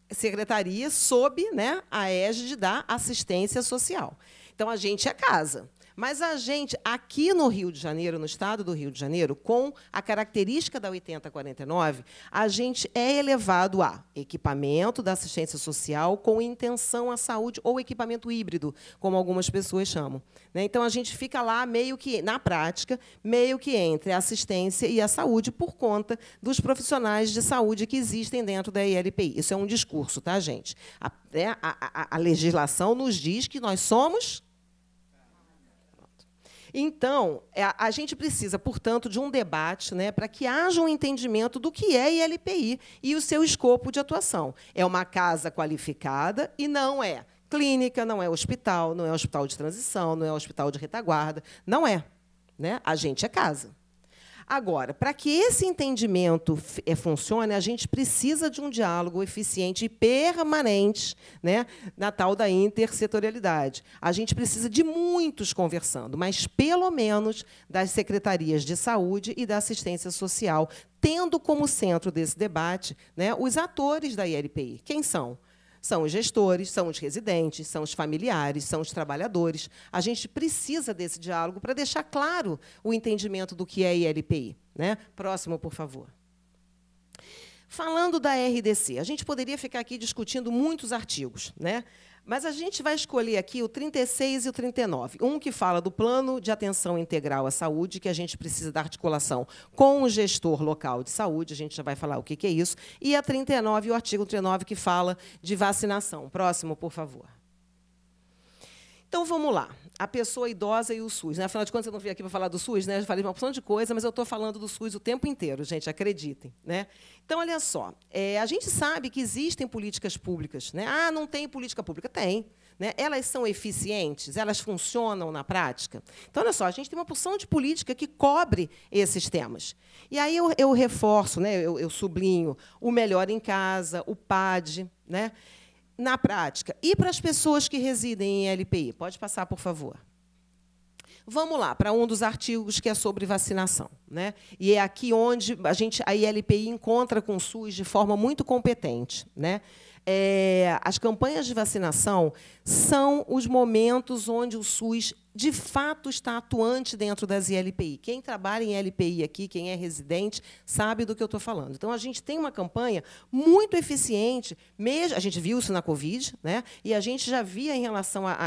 secretaria sob né, a égide da assistência social. Então, a gente é casa. Mas a gente, aqui no Rio de Janeiro, no estado do Rio de Janeiro, com a característica da 8049, a gente é elevado a equipamento da assistência social com intenção à saúde ou equipamento híbrido, como algumas pessoas chamam. Né? Então, a gente fica lá meio que, na prática, meio que entre a assistência e a saúde por conta dos profissionais de saúde que existem dentro da ILPI. Isso é um discurso, tá, gente? Né, a, a, a legislação nos diz que nós somos então, é, a, gente precisa, portanto, de um debate né, para que haja um entendimento do que é ILPI e o seu escopo de atuação. É uma casa qualificada e não é clínica, não é hospital, não é hospital de transição, não é hospital de retaguarda. Não é. Né? A gente é casa. Agora, para que esse entendimento eh, funcione, a gente precisa de um diálogo eficiente e permanente né, na tal da intersetorialidade. A gente precisa de muitos conversando, mas pelo menos das secretarias de saúde e da assistência social, tendo como centro desse debate né, os atores da ILPI. Quem são? São os gestores, são os residentes, são os familiares, são os trabalhadores. A gente precisa desse diálogo para deixar claro o entendimento do que é ILPI. Né? Próximo, por favor. Falando da RDC, a gente poderia ficar aqui discutindo muitos artigos, né? Mas a gente vai escolher aqui o 36 e o 39. Um que fala do plano de atenção integral à saúde, que a gente precisa da articulação com o gestor local de saúde, a gente já vai falar o que, é isso. E a 39, o artigo 39, que fala de vacinação. Próximo, por favor. Então vamos lá. A pessoa idosa e o SUS. Né? Afinal de contas, eu não vim aqui para falar do SUS, né? Eu falei uma opção de coisa, mas eu estou falando do SUS o tempo inteiro, gente, acreditem. Né? Então, olha só, é, a gente sabe que existem políticas públicas. Né? Ah, não tem política pública? Tem. Né? Elas são eficientes? Elas funcionam na prática? Então, olha só, a gente tem uma porção de política que cobre esses temas. E aí eu, eu reforço, né? eu, eu sublinho o Melhor em Casa, o PAD. Né? na prática. E para as pessoas que residem em LPI? Pode passar, por favor. Vamos lá, para um dos artigos que é sobre vacinação. Né? E é aqui onde a, gente, a ILPI encontra com o SUS de forma muito competente. Né? É, as campanhas de vacinação são os momentos onde o SUS de fato está atuante dentro das ILPI. Quem trabalha em LPI aqui, quem é residente, sabe do que eu estou falando. Então, a gente tem uma campanha muito eficiente, mesmo, a gente viu isso na Covid, né? e a gente já via em relação à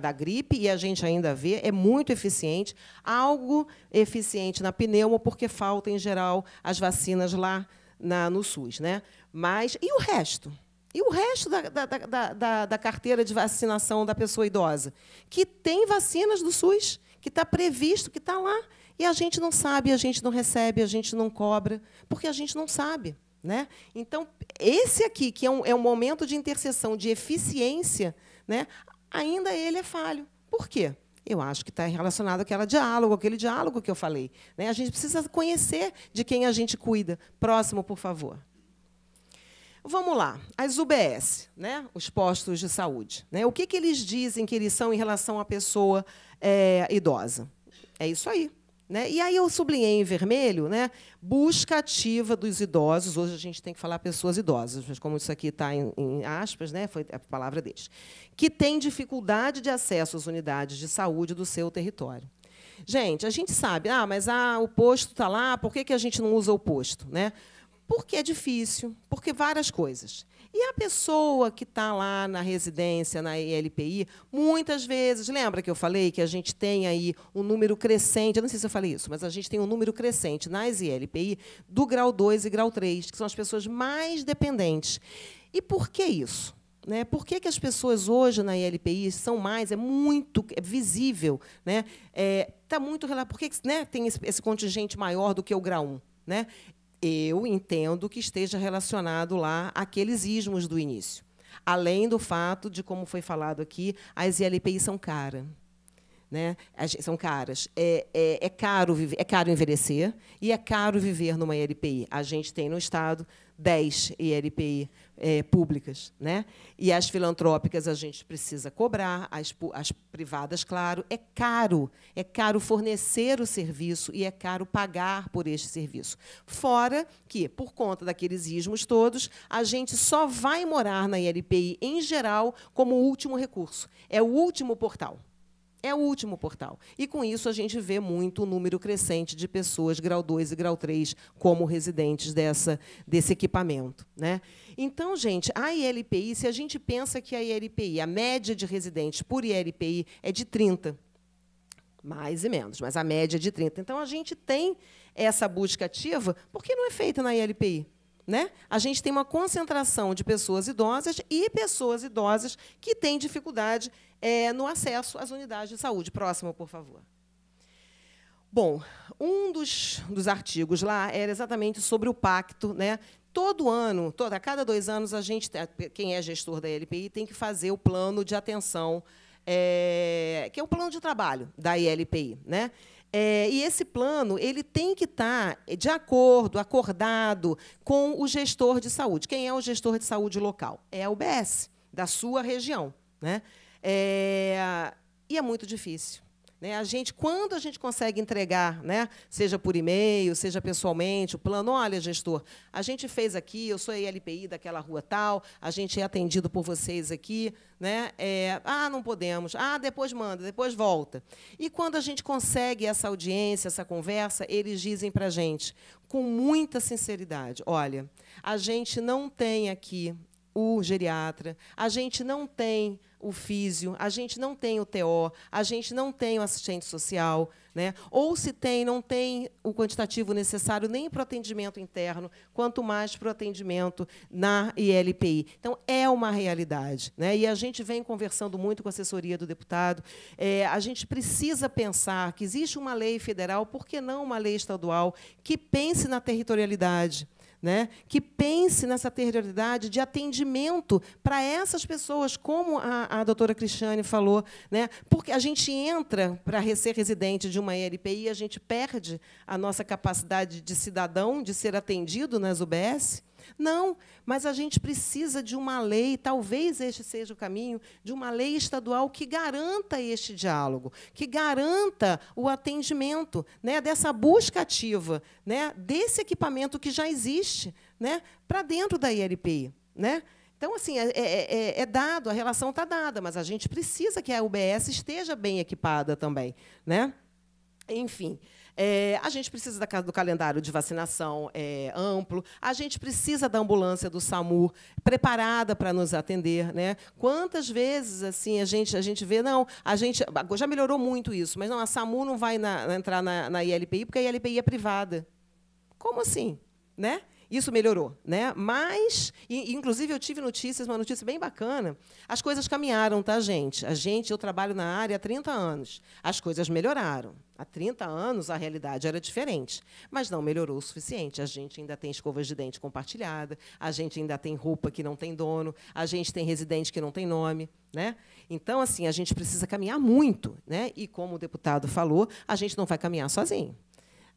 da gripe, e a gente ainda vê, é muito eficiente, algo eficiente na pneuma, porque falta, em geral, as vacinas lá na, no SUS. Né? Mas, e o resto? E o resto da, da, da, da, da carteira de vacinação da pessoa idosa? Que tem vacinas do SUS, que está previsto, que está lá. E a gente não sabe, a gente não recebe, a gente não cobra, porque a gente não sabe. Né? Então, esse aqui, que é um, é um momento de interseção de eficiência, né, ainda ele é falho. Por quê? Eu acho que está relacionado àquele diálogo, aquele diálogo que eu falei. Né? A gente precisa conhecer de quem a gente cuida. Próximo, por favor. Vamos lá, as UBS, né? os postos de saúde. Né? O que, que eles dizem que eles são em relação à pessoa é, idosa? É isso aí. Né? E aí eu sublinhei em vermelho, né? busca ativa dos idosos. Hoje a gente tem que falar pessoas idosas, mas como isso aqui está em, em, aspas, né? foi a palavra deles, que tem dificuldade de acesso às unidades de saúde do seu território. Gente, a gente sabe, ah, mas ah, o posto está lá, por que, que a gente não usa o posto? Né? Porque é difícil, porque várias coisas. E a pessoa que está lá na residência, na ILPI, muitas vezes, lembra que eu falei que a gente tem aí um número crescente, eu não sei se eu falei isso, mas a gente tem um número crescente nas ILPI do grau 2 e grau 3, que são as pessoas mais dependentes. E por que isso? Né? Por que, que as pessoas hoje na ILPI são mais, é muito é visível, né? É, tá muito, por que, que né, tem esse, esse contingente maior do que o grau 1? Né? eu entendo que esteja relacionado lá aqueles ismos do início. Além do fato de, como foi falado aqui, as ILPIs são caras. Né? São caras. É, é, é, caro viver, é caro envelhecer e é caro viver numa ILPI. A gente tem no Estado 10 ILPI é, públicas. Né? E as filantrópicas a gente precisa cobrar, as, as privadas, claro. É caro, é caro fornecer o serviço e é caro pagar por este serviço. Fora que, por conta daqueles ismos todos, a gente só vai morar na ILPI, em geral, como último recurso. É o último portal é o último portal. E com isso a gente vê muito o número crescente de pessoas grau 2 e grau 3 como residentes dessa, desse equipamento. Né? Então, gente, a ILPI, se a gente pensa que a ILPI, a média de residentes por ILPI é de 30, mais e menos, mas a média é de 30. Então a gente tem essa busca ativa porque não é feita na ILPI. Né? A gente tem uma concentração de pessoas idosas e pessoas idosas que têm dificuldade é, no acesso às unidades de saúde. Próximo, por favor. Bom, um dos, dos artigos lá era exatamente sobre o pacto. Né? Todo ano, toda, a cada dois anos, a gente, quem é gestor da LPI tem que fazer o plano de atenção, é, que é o plano de trabalho da ILPI. Né? É, e esse plano ele tem que tá, estar eh, de acordo, acordado com o gestor de saúde. Quem é o gestor de saúde local? É a UBS, da sua região. Né? É, e é muito difícil. Né? A gente, quando a gente consegue entregar, né? seja por e-mail, seja pessoalmente, o plano, olha, gestor, a gente fez aqui, eu sou a ILPI daquela rua tal, a gente é atendido por vocês aqui, né? É, ah, não podemos, ah, depois manda, depois volta. E quando a gente consegue essa audiência, essa conversa, eles dizem para a gente, com muita sinceridade, olha, a gente não tem aqui o geriatra, a gente não tem o físio, a gente não tem o TO, a gente não tem o assistente social, né? ou se tem, não tem o quantitativo necessário nem para o atendimento interno, quanto mais para o atendimento na ILPI. Então, é uma realidade. Né? E a gente vem conversando muito com a assessoria do deputado. É, a gente precisa pensar que existe uma lei federal, por que não uma lei estadual, que pense na territorialidade né? que pense nessa territorialidade de atendimento para essas pessoas, como a, a doutora Cristiane falou. Né? Porque a gente entra para ser residente de uma LPI, a gente perde a nossa capacidade de cidadão, de ser atendido nas UBS. Não, mas a gente precisa de uma lei, talvez este seja o caminho, de uma lei estadual que garanta este diálogo, que garanta o atendimento né, dessa busca ativa, né, desse equipamento que já existe né, para dentro da ILPI. Né? Então, assim, é, é, é, é dado, a relação está dada, mas a gente precisa que a UBS esteja bem equipada também. Né? Enfim. É, a gente precisa da, do calendário de vacinação é, amplo, a gente precisa da ambulância do SAMU preparada para nos atender. Né? Quantas vezes assim a gente, a gente vê, não, a gente já melhorou muito isso, mas não, a SAMU não vai na, entrar na, na ILPI porque a ILPI é privada. Como assim? Né? Isso melhorou, né? Mas, e, inclusive, eu tive notícias, uma notícia bem bacana. As coisas caminharam, tá, gente? A gente, eu trabalho na área há 30 anos. As coisas melhoraram. Há 30 anos a realidade era diferente, mas não melhorou o suficiente. A gente ainda tem escovas de dente compartilhada, a gente ainda tem roupa que não tem dono, a gente tem residente que não tem nome, né? Então, assim, a gente precisa caminhar muito, né? E como o deputado falou, a gente não vai caminhar sozinho.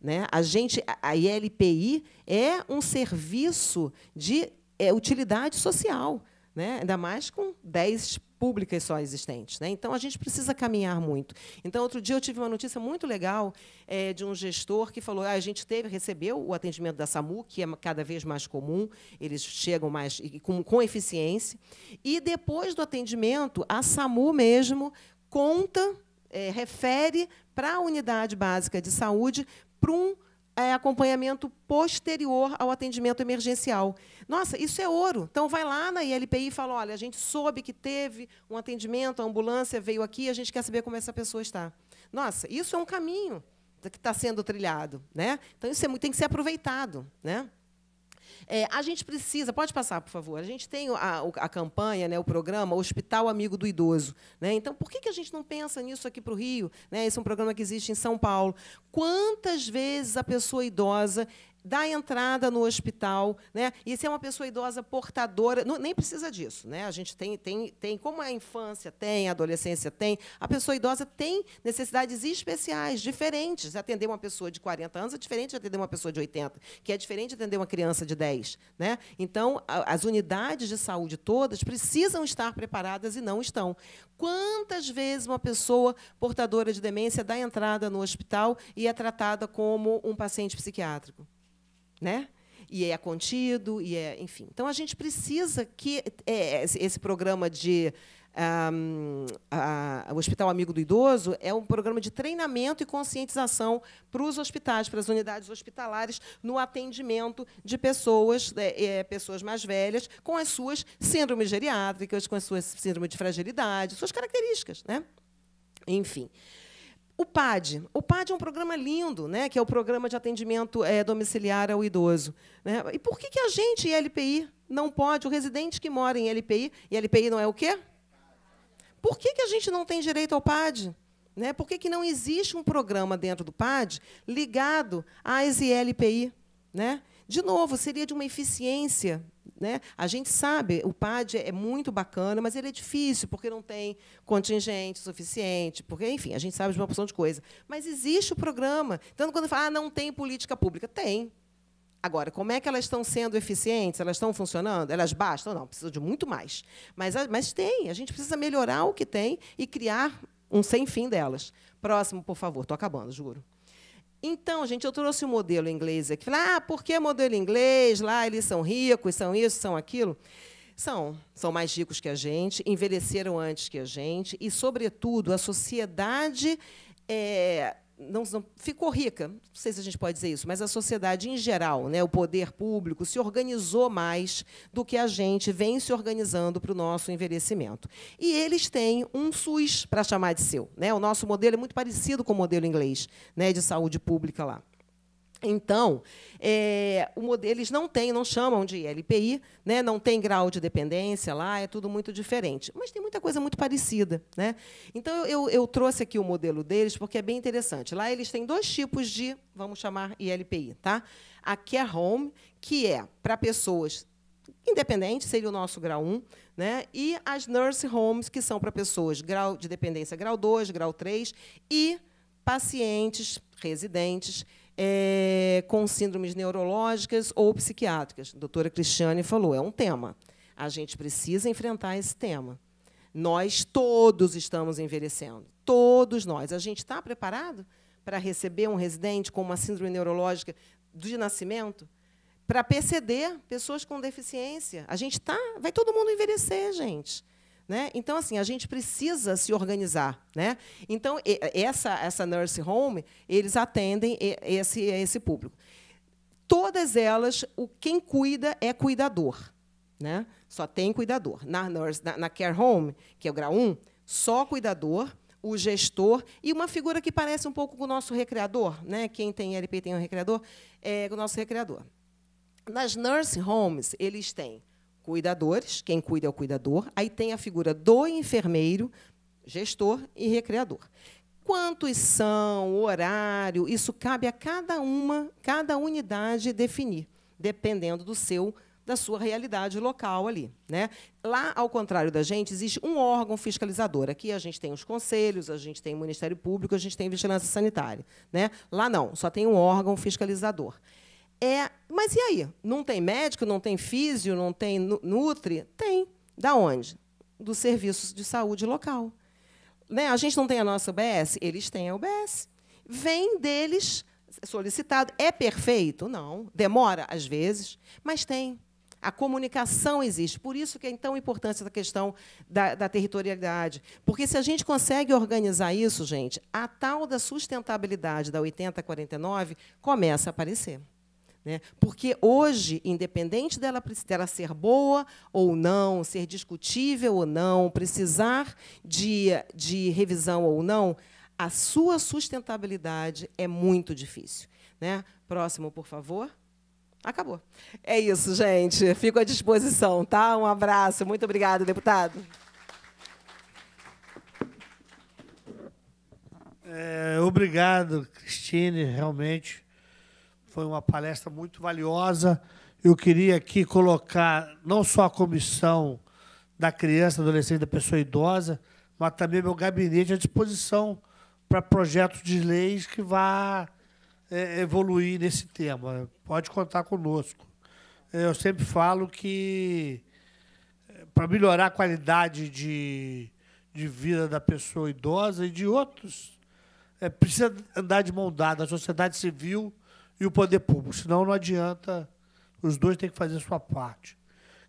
Né? A gente, a ILPI é um serviço de é, utilidade social, né? ainda mais com 10 públicas só existentes. Né? Então, a gente precisa caminhar muito. Então, outro dia eu tive uma notícia muito legal é, de um gestor que falou: ah, a gente teve, recebeu o atendimento da SAMU, que é cada vez mais comum, eles chegam mais com, com eficiência. E depois do atendimento, a SAMU mesmo conta é, refere para a unidade básica de saúde para um é, acompanhamento posterior ao atendimento emergencial. Nossa, isso é ouro. Então, vai lá na ILPI e fala: olha, a gente soube que teve um atendimento, a ambulância veio aqui, a gente quer saber como essa pessoa está. Nossa, isso é um caminho que está sendo trilhado. Né? Então, isso é, tem que ser aproveitado. Né? É, a gente precisa, pode passar, por favor. A gente tem a, a campanha, né, o programa Hospital Amigo do Idoso. Né? Então, por que, que a gente não pensa nisso aqui para o Rio? Né? Esse é um programa que existe em São Paulo. Quantas vezes a pessoa idosa da entrada no hospital, né? E se é uma pessoa idosa portadora, não, nem precisa disso, né? A gente tem, tem, tem, como a infância tem, a adolescência tem, a pessoa idosa tem necessidades especiais, diferentes. Atender uma pessoa de 40 anos é diferente de atender uma pessoa de 80, que é diferente de atender uma criança de 10, né? Então, a, as unidades de saúde todas precisam estar preparadas e não estão. Quantas vezes uma pessoa portadora de demência dá entrada no hospital e é tratada como um paciente psiquiátrico? né? E é contido, e é, enfim. Então a gente precisa que é, esse programa de um, a, o Hospital Amigo do Idoso é um programa de treinamento e conscientização para os hospitais, para as unidades hospitalares, no atendimento de pessoas, né, é, pessoas mais velhas, com as suas síndromes geriátricas, com as suas síndromes de fragilidade, suas características. Né? Enfim. O PAD. O PAD é um programa lindo, né? que é o Programa de Atendimento é, Domiciliar ao Idoso. Né? E por que, que a gente, LPI, não pode, o residente que mora em LPI, e LPI não é o quê? Por que, que a gente não tem direito ao PAD? Né? Por que, que não existe um programa dentro do PAD ligado às ILPI? Né? De novo, seria de uma eficiência né? A gente sabe, o PAD é muito bacana, mas ele é difícil, porque não tem contingente suficiente, porque, enfim, a gente sabe de uma opção de coisa. Mas existe o programa. Então, quando fala, ah, não tem política pública, tem. Agora, como é que elas estão sendo eficientes? Elas estão funcionando? Elas bastam? Não, precisa de muito mais. Mas, ah, mas tem, a gente precisa melhorar o que tem e criar um sem fim delas. Próximo, por favor, estou acabando, juro. Então, gente, eu trouxe o um modelo inglês aqui. ah, por que modelo inglês? Lá eles são ricos, são isso, são aquilo. São, são mais ricos que a gente, envelheceram antes que a gente e, sobretudo, a sociedade é, não, não, ficou rica, não sei se a gente pode dizer isso, mas a sociedade em geral, né, o poder público, se organizou mais do que a gente vem se organizando para o nosso envelhecimento. E eles têm um SUS para chamar de seu. Né? O nosso modelo é muito parecido com o modelo inglês né, de saúde pública lá. Então, é, o modelo, eles não têm, não chamam de LPI, né, não tem grau de dependência lá, é tudo muito diferente. Mas tem muita coisa muito parecida. Né? Então, eu, eu trouxe aqui o modelo deles porque é bem interessante. Lá eles têm dois tipos de, vamos chamar ILPI, tá? A Care Home, que é para pessoas independentes, seria o nosso grau 1, né? e as nurse homes, que são para pessoas grau de dependência grau 2, grau 3, e pacientes residentes é, com síndromes neurológicas ou psiquiátricas. A doutora Cristiane falou, é um tema. A gente precisa enfrentar esse tema. Nós todos estamos envelhecendo, todos nós. A gente está preparado para receber um residente com uma síndrome neurológica de nascimento? Para perceber pessoas com deficiência. A gente está? vai todo mundo envelhecer, gente. Né? Então, assim, a gente precisa se organizar. Né? Então, essa, essa nurse home, eles atendem esse, esse público. Todas elas, o quem cuida é cuidador. Né? Só tem cuidador. Na, nurse, na, na care home, que é o grau 1, só cuidador, o gestor e uma figura que parece um pouco com o nosso recreador, né? Quem tem LP tem um recreador, é o nosso recreador. Nas nurse homes, eles têm cuidadores, quem cuida é o cuidador, aí tem a figura do enfermeiro, gestor e recreador. Quantos são, horário, isso cabe a cada uma, cada unidade definir, dependendo do seu da sua realidade local ali. Né? Lá, ao contrário da gente, existe um órgão fiscalizador. Aqui a gente tem os conselhos, a gente tem o Ministério Público, a gente tem vigilância sanitária. Né? Lá não, só tem um órgão fiscalizador. É, mas e aí? Não tem médico, não tem físio, não tem nutri? Tem. Da onde? Do serviço de saúde local. Né? A gente não tem a nossa UBS? Eles têm a UBS. Vem deles solicitado. É perfeito? Não. Demora, às vezes, mas tem. A comunicação existe. Por isso que é tão importante essa questão da, da, territorialidade. Porque se a gente consegue organizar isso, gente, a tal da sustentabilidade da 8049 começa a aparecer. Né? Porque hoje, independente dela, dela ser boa ou não, ser discutível ou não, precisar de, de revisão ou não, a sua sustentabilidade é muito difícil. Né? Próximo, por favor. Acabou. É isso, gente. Fico à disposição, tá? Um abraço. Muito obrigada, deputado. É, obrigado, Cristine. Realmente foi uma palestra muito valiosa. Eu queria aqui colocar não só a comissão da criança, adolescente, da pessoa idosa, mas também meu gabinete à disposição para projetos de leis que vá é, evoluir nesse tema. Pode contar conosco. É, eu sempre falo que é, para melhorar a qualidade de, de vida da pessoa idosa e de outros, é, precisa andar de mão dada. A sociedade civil e o poder público. Senão não adianta, os dois têm que fazer a sua parte.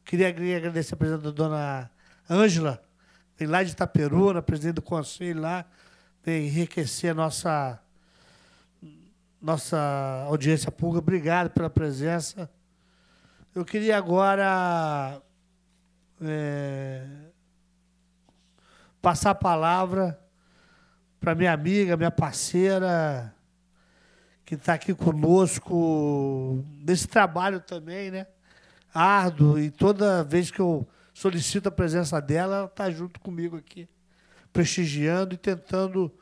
Queria agradecer a presença da dona Ângela, vem lá de Itaperuna, presidente do conselho lá, vem enriquecer a nossa, nossa audiência pública. Obrigado pela presença. Eu queria agora é, passar a palavra para minha amiga, minha parceira, que está aqui conosco nesse trabalho também, né? Ardo, e toda vez que eu solicito a presença dela, ela está junto comigo aqui, prestigiando e tentando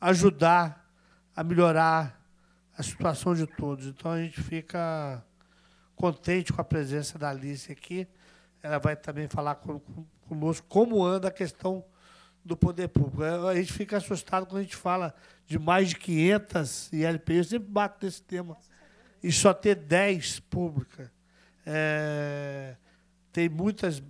ajudar a melhorar a situação de todos. Então a gente fica contente com a presença da Alice aqui. Ela vai também falar conosco como anda a questão do poder público. A gente fica assustado quando a gente fala de mais de 500 ILPI, eu sempre bato nesse tema, e só ter 10 públicas. É, tem muitas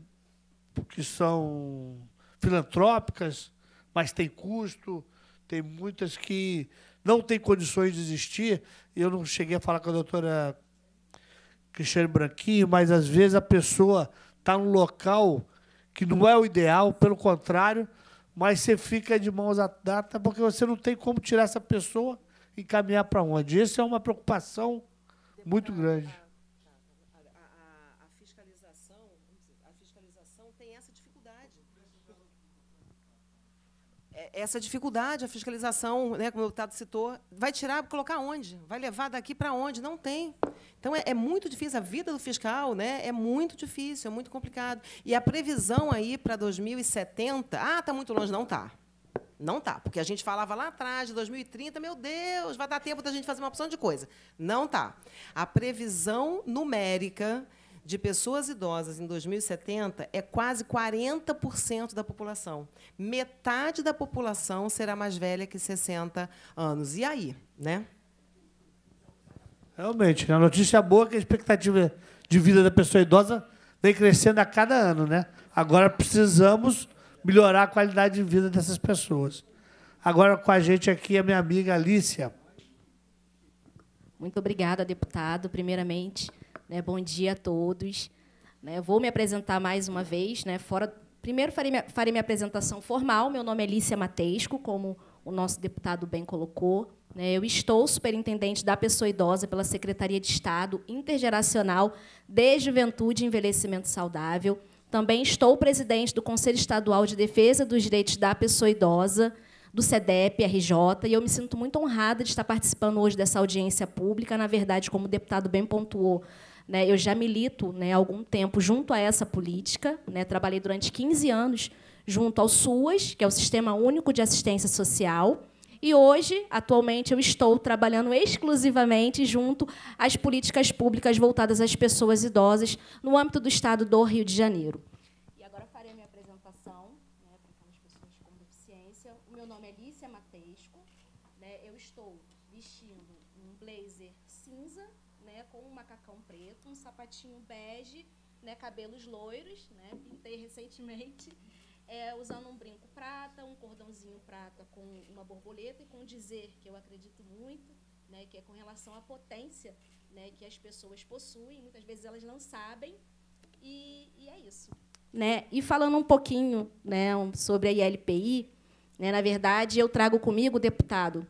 que são filantrópicas, mas tem custo, tem muitas que não têm condições de existir. Eu não cheguei a falar com a doutora Cristiane Branquinho, mas às vezes a pessoa está num local que não é o ideal, pelo contrário, mas você fica de mãos atadas porque você não tem como tirar essa pessoa e caminhar para onde. Isso é uma preocupação muito grande. essa dificuldade, a fiscalização, né, como o deputado citou, vai tirar, colocar onde? Vai levar daqui para onde? Não tem. Então, é, é, muito difícil. A vida do fiscal né, é muito difícil, é muito complicado. E a previsão aí para 2070... Ah, está muito longe. Não está. Não está, porque a gente falava lá atrás, de 2030, meu Deus, vai dar tempo da gente fazer uma opção de coisa. Não está. A previsão numérica de pessoas idosas em 2070 é quase 40% da população. Metade da população será mais velha que 60 anos. E aí, né? Realmente, né? a notícia é boa é que a expectativa de vida da pessoa idosa vem crescendo a cada ano, né? Agora precisamos melhorar a qualidade de vida dessas pessoas. Agora com a gente aqui a é minha amiga Alícia. Muito obrigada, deputado, primeiramente. Né, bom dia a todos. Né, vou me apresentar mais uma vez. Né, fora, primeiro farei minha, farei minha apresentação formal. Meu nome é Lícia Matesco, como o nosso deputado bem colocou. Né? Eu estou superintendente da pessoa idosa pela Secretaria de Estado Intergeracional de Juventude e Envelhecimento Saudável. Também estou presidente do Conselho Estadual de Defesa dos Direitos da Pessoa Idosa, do SEDEP, RJ, e eu me sinto muito honrada de estar participando hoje dessa audiência pública. Na verdade, como o deputado bem pontuou, né, eu já milito né, há algum tempo junto a essa política. Né, trabalhei durante 15 anos junto ao SUAS, que é o Sistema Único de Assistência Social. E hoje, atualmente, eu estou trabalhando exclusivamente junto às políticas públicas voltadas às pessoas idosas no âmbito do Estado do Rio de Janeiro. cabelos loiros, né? Pintei recentemente, <laughs> é, usando um brinco prata, um cordãozinho prata com uma borboleta e com dizer que eu acredito muito, né? Que é com relação à potência, né? Que as pessoas possuem, muitas vezes elas não sabem e, e é isso. Né? E falando um pouquinho, né, sobre a ILPI, né? Na verdade, eu trago comigo, deputado,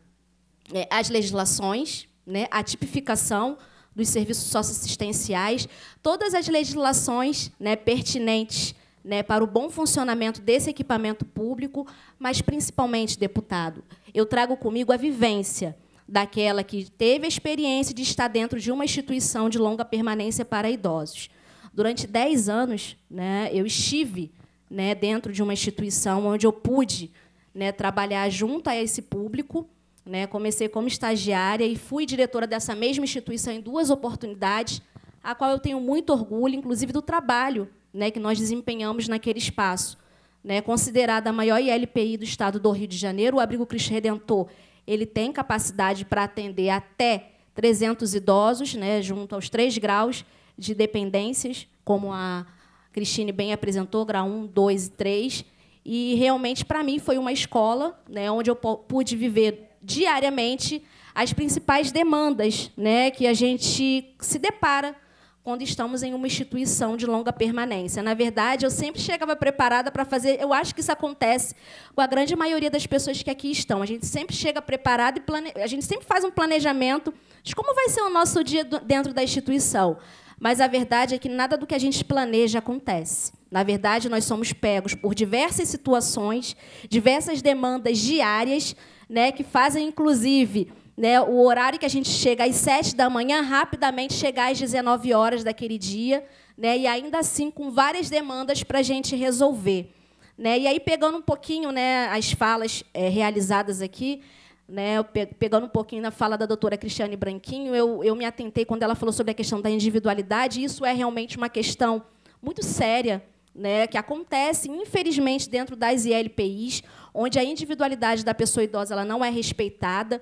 né, as legislações, né, a tipificação dos serviços socioassistenciais, todas as legislações né, pertinentes né, para o bom funcionamento desse equipamento público, mas principalmente, deputado, eu trago comigo a vivência daquela que teve a experiência de estar dentro de uma instituição de longa permanência para idosos. Durante 10 anos, né, eu estive né, dentro de uma instituição onde eu pude né, trabalhar junto a esse público, né? Comecei como estagiária e fui diretora dessa mesma instituição em duas oportunidades, a qual eu tenho muito orgulho, inclusive do trabalho né, que nós desempenhamos naquele espaço. Né, considerada a maior ILPI do estado do Rio de Janeiro, o Abrigo Cristo Redentor ele tem capacidade para atender até 300 idosos, né, junto aos três graus de dependências, como a Cristine bem apresentou, grau 1, 2 e 3. E realmente, para mim, foi uma escola né, onde eu pude viver diariamente as principais demandas né, que a gente se depara quando estamos em uma instituição de longa permanência. Na verdade, eu sempre chegava preparada para fazer. Eu acho que isso acontece com a grande maioria das pessoas que aqui estão. A gente sempre chega preparada e plane... a gente sempre faz um planejamento de como vai ser o nosso dia dentro da instituição. Mas a verdade é que nada do que a gente planeja acontece. Na verdade, nós somos pegos por diversas situações, diversas demandas diárias né, que fazem, inclusive, né, o horário que a gente chega às 7 da manhã, rapidamente chegar às 19 horas daquele dia, né, e ainda assim com várias demandas para a gente resolver. Né? E aí, pegando um pouquinho né, as falas é, realizadas aqui, né, pegando um pouquinho na fala da doutora Cristiane Branquinho, eu, eu me atentei quando ela falou sobre a questão da individualidade, e isso é realmente uma questão muito séria né, que acontece, infelizmente, dentro das ILPIs, onde a individualidade da pessoa idosa ela não é respeitada.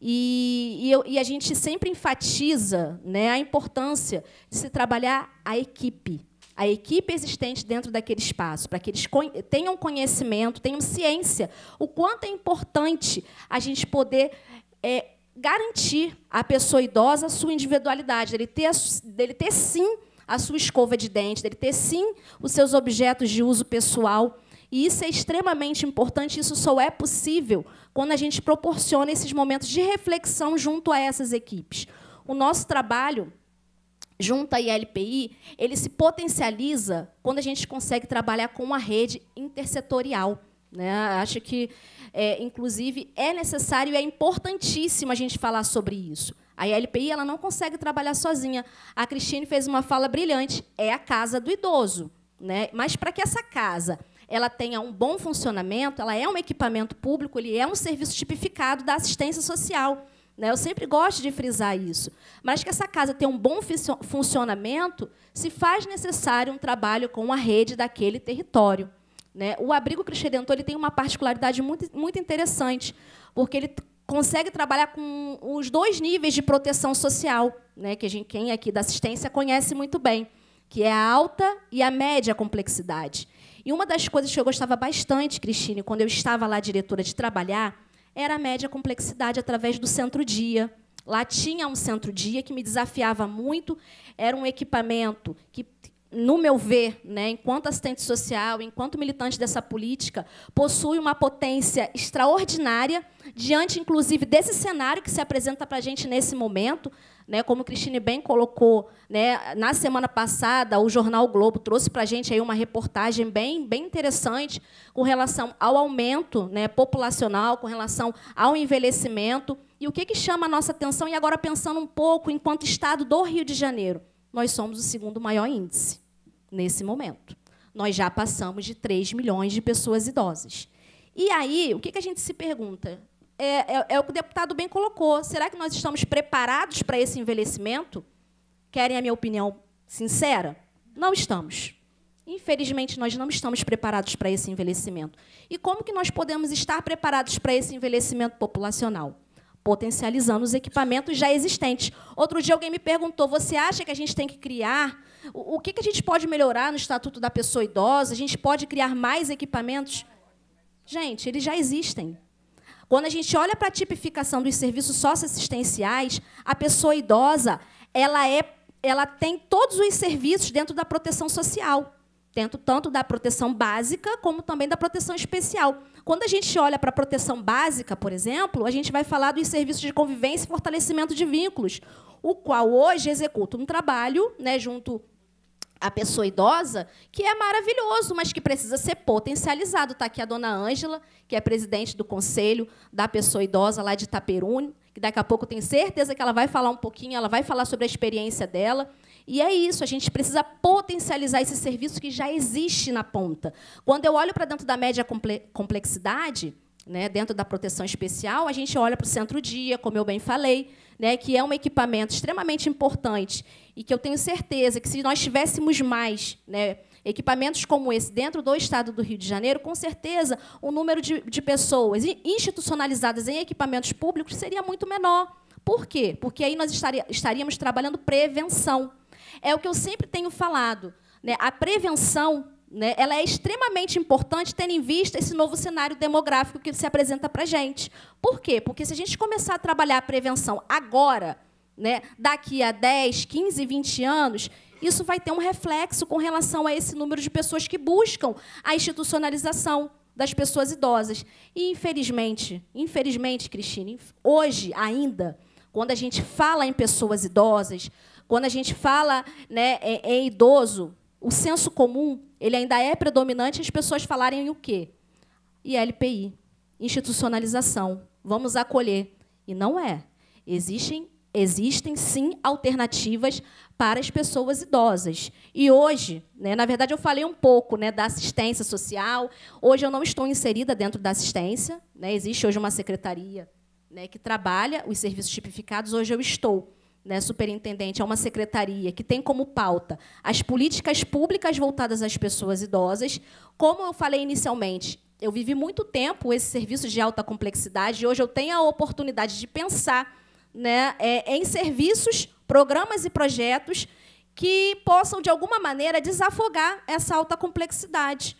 E, e, eu, e a gente sempre enfatiza né, a importância de se trabalhar a equipe, a equipe existente dentro daquele espaço, para que eles tenham conhecimento, tenham ciência, o quanto é importante a gente poder é, garantir à pessoa idosa a sua individualidade, dele ter, dele ter sim a sua escova de dente, dele ter sim os seus objetos de uso pessoal. E isso é extremamente importante, isso só é possível quando a gente proporciona esses momentos de reflexão junto a essas equipes. O nosso trabalho junto à ILPI, ele se potencializa quando a gente consegue trabalhar com uma rede intersetorial. Né? Acho que, é, inclusive, é necessário e é importantíssimo a gente falar sobre isso. A LPI ela não consegue trabalhar sozinha. A Cristine fez uma fala brilhante. É a casa do idoso. Né? Mas para que essa casa ela tenha um bom funcionamento, ela é um equipamento público, ele é um serviço tipificado da assistência social. Né? Eu sempre gosto de frisar isso. Mas que essa casa tenha um bom funcionamento, se faz necessário um trabalho com a rede daquele território. Né? O abrigo Cristo Redentor ele tem uma particularidade muito interessante, porque ele consegue trabalhar com os dois níveis de proteção social, né, que a gente, quem é aqui da assistência conhece muito bem, que é a alta e a média complexidade. E uma das coisas que eu gostava bastante, Cristine, quando eu estava lá diretora de trabalhar, era a média complexidade através do centro-dia. Lá tinha um centro-dia que me desafiava muito, era um equipamento que no meu ver, né, enquanto assistente social, enquanto militante dessa política, possui uma potência extraordinária diante, inclusive, desse cenário que se apresenta para a gente nesse momento, né, como Cristine bem colocou, né, na semana passada o jornal Globo trouxe para a gente aí uma reportagem bem, bem interessante com relação ao aumento né, populacional, com relação ao envelhecimento. E o que, que chama a nossa atenção? E agora pensando um pouco, enquanto Estado do Rio de Janeiro, nós somos o segundo maior índice nesse momento. Nós já passamos de 3 milhões de pessoas idosas. E aí, o que, que a gente se pergunta? é, é, é o que o deputado bem colocou. Será que nós estamos preparados para esse envelhecimento? Querem a minha opinião sincera? Não estamos. Infelizmente, nós não estamos preparados para esse envelhecimento. E como que nós podemos estar preparados para esse envelhecimento populacional? Potencializando os equipamentos já existentes. Outro dia alguém me perguntou: você acha que a gente tem que criar? O que, que a gente pode melhorar no Estatuto da Pessoa Idosa? A gente pode criar mais equipamentos? Gente, eles já existem. Quando a gente olha para a tipificação dos serviços socioassistenciais, a pessoa idosa ela, é, ela tem todos os serviços dentro da proteção social, dentro tanto da proteção básica como também da proteção especial. Quando a gente olha para a proteção básica, por exemplo, a gente vai falar dos serviços de convivência e fortalecimento de vínculos, o qual hoje executa um trabalho né, junto a pessoa idosa, que é maravilhoso, mas que precisa ser potencializado. Está aqui a dona Ângela, que é presidente do Conselho da Pessoa Idosa lá de Itaperune, que daqui a pouco tenho certeza que ela vai falar um pouquinho, ela vai falar sobre a experiência dela. E é isso, a gente precisa potencializar esse serviço que já existe na ponta. Quando eu olho para dentro da média complexidade, né, dentro da proteção especial, a gente olha para o centro-dia, como eu bem falei, né, que é um equipamento extremamente importante e que eu tenho certeza que se nós tivéssemos mais né, equipamentos como esse dentro do Estado do Rio de Janeiro, com certeza o número de, de pessoas institucionalizadas em equipamentos públicos seria muito menor. Por quê? Porque aí nós estaríamos trabalhando prevenção. É o que eu sempre tenho falado. Né? A prevenção né? Ela é extremamente importante, tendo em vista esse novo cenário demográfico que se apresenta para a gente. Por quê? Porque se a gente começar a trabalhar a prevenção agora, né, daqui a 10, 15, 20 anos, isso vai ter um reflexo com relação a esse número de pessoas que buscam a institucionalização das pessoas idosas. E, infelizmente, infelizmente, Cristine, hoje ainda, quando a gente fala em pessoas idosas, quando a gente fala né, em é, é idoso, o senso comum ele ainda é predominante as pessoas falarem o quê? ILPI, institucionalização, vamos acolher. E não é. Existem, existem sim alternativas para as pessoas idosas. E hoje, né, na verdade, eu falei um pouco né, da assistência social. Hoje eu não estou inserida dentro da assistência. Né, existe hoje uma secretaria né, que trabalha os serviços tipificados. Hoje eu estou né, superintendente, é uma secretaria que tem como pauta as políticas públicas voltadas às pessoas idosas. Como eu falei inicialmente, eu vivi muito tempo esse serviço de alta complexidade e hoje eu tenho a oportunidade de pensar né, é, em serviços, programas e projetos que possam, de alguma maneira, desafogar essa alta complexidade.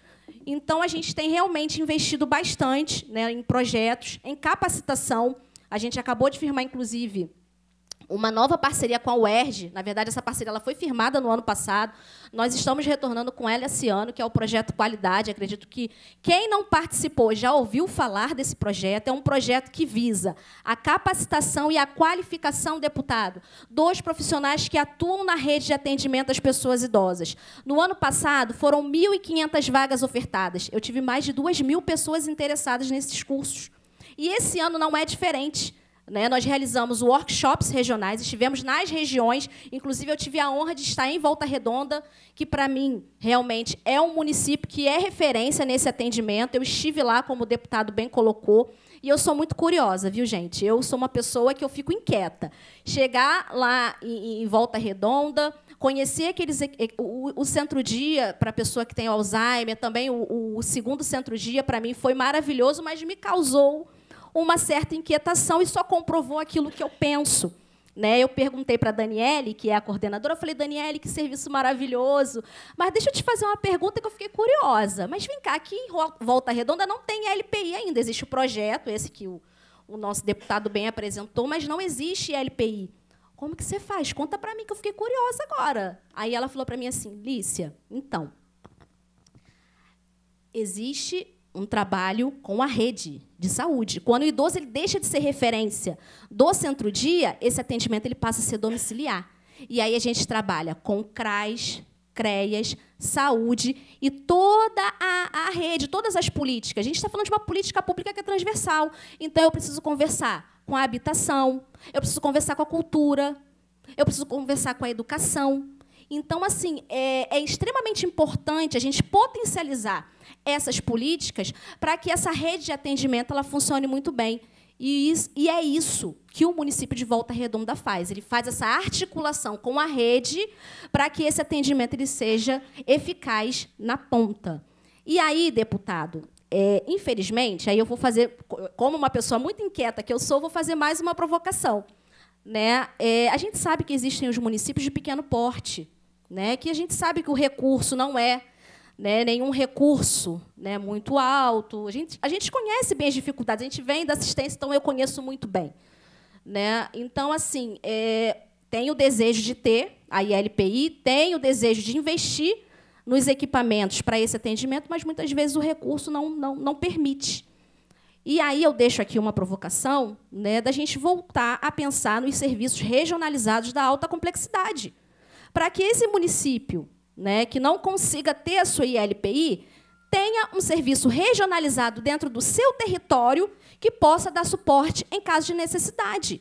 Então, a gente tem realmente investido bastante né, em projetos, em capacitação. A gente acabou de firmar, inclusive, uma nova parceria com a UERJ. Na verdade, essa parceria ela foi firmada no ano passado. Nós estamos retornando com ela esse ano, que é o projeto Qualidade. Acredito que quem não participou já ouviu falar desse projeto. É um projeto que visa a capacitação e a qualificação, deputado, dos profissionais que atuam na rede de atendimento às pessoas idosas. No ano passado, foram 1.500 vagas ofertadas. Eu tive mais de 2.000 mil pessoas interessadas nesses cursos. E esse ano não é diferente. Né? Nós realizamos workshops regionais, estivemos nas regiões, inclusive eu tive a honra de estar em Volta Redonda, que para mim realmente é um município que é referência nesse atendimento. Eu estive lá, como o deputado bem colocou, e eu sou muito curiosa, viu, gente? Eu sou uma pessoa que eu fico inquieta. Chegar lá em, Volta Redonda, conhecer aqueles o, centro dia para a pessoa que tem Alzheimer, também o segundo centro dia para mim foi maravilhoso, mas me causou uma certa inquietação e só comprovou aquilo que eu penso. Né? Eu perguntei para a Daniele, que é a coordenadora, eu falei, Daniele, que serviço maravilhoso. Mas deixa eu te fazer uma pergunta que eu fiquei curiosa. Mas vem cá, aqui em Volta Redonda não tem LPI ainda. Existe o projeto, esse que o, o nosso deputado bem apresentou, mas não existe LPI. Como que você faz? Conta para mim, que eu fiquei curiosa agora. Aí ela falou para mim assim, Lícia, então, existe um trabalho com a rede de saúde. Quando o idoso ele deixa de ser referência do centro-dia, esse atendimento ele passa a ser domiciliar. E aí a gente trabalha com CRAS, CREAS, saúde e toda a, a rede, todas as políticas. A gente está falando de uma política pública que é transversal. Então, eu preciso conversar com a habitação, eu preciso conversar com a cultura, eu preciso conversar com a educação. Então, assim, é, é extremamente importante a gente potencializar essas políticas para que essa rede de atendimento ela funcione muito bem. E, isso, e é isso que o município de Volta Redonda faz. Ele faz essa articulação com a rede para que esse atendimento ele seja eficaz na ponta. E aí, deputado, é, infelizmente, aí eu vou fazer, como uma pessoa muito inquieta que eu sou, vou fazer mais uma provocação. Né? É, a gente sabe que existem os municípios de pequeno porte, né? que a gente sabe que o recurso não é né, nenhum recurso né, muito alto. A gente, a gente conhece bem as dificuldades, a gente vem da assistência, então eu conheço muito bem. Né? Então, assim, é, tem o desejo de ter a ILPI, tem o desejo de investir nos equipamentos para esse atendimento, mas muitas vezes o recurso não, não, não permite. E aí eu deixo aqui uma provocação né, da gente voltar a pensar nos serviços regionalizados da alta complexidade, para que esse município né, que não consiga ter a sua ILPI, tenha um serviço regionalizado dentro do seu território que possa dar suporte em caso de necessidade.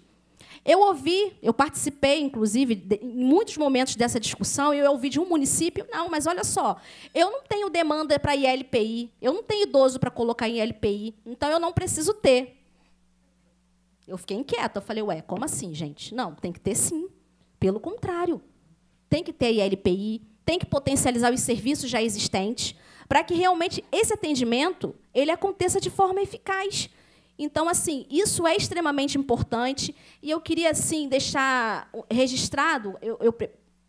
Eu ouvi, eu participei, inclusive, em muitos momentos dessa discussão, eu ouvi de um município, não, mas olha só, eu não tenho demanda para ILPI, eu não tenho idoso para colocar em ILPI, então eu não preciso ter. Eu fiquei inquieta, eu falei, ué, como assim, gente? Não, tem que ter sim. Pelo contrário, tem que ter ILPI, tem que potencializar os serviços já existentes para que realmente esse atendimento ele aconteça de forma eficaz. Então, assim, isso é extremamente importante e eu queria, assim, deixar registrado, eu, eu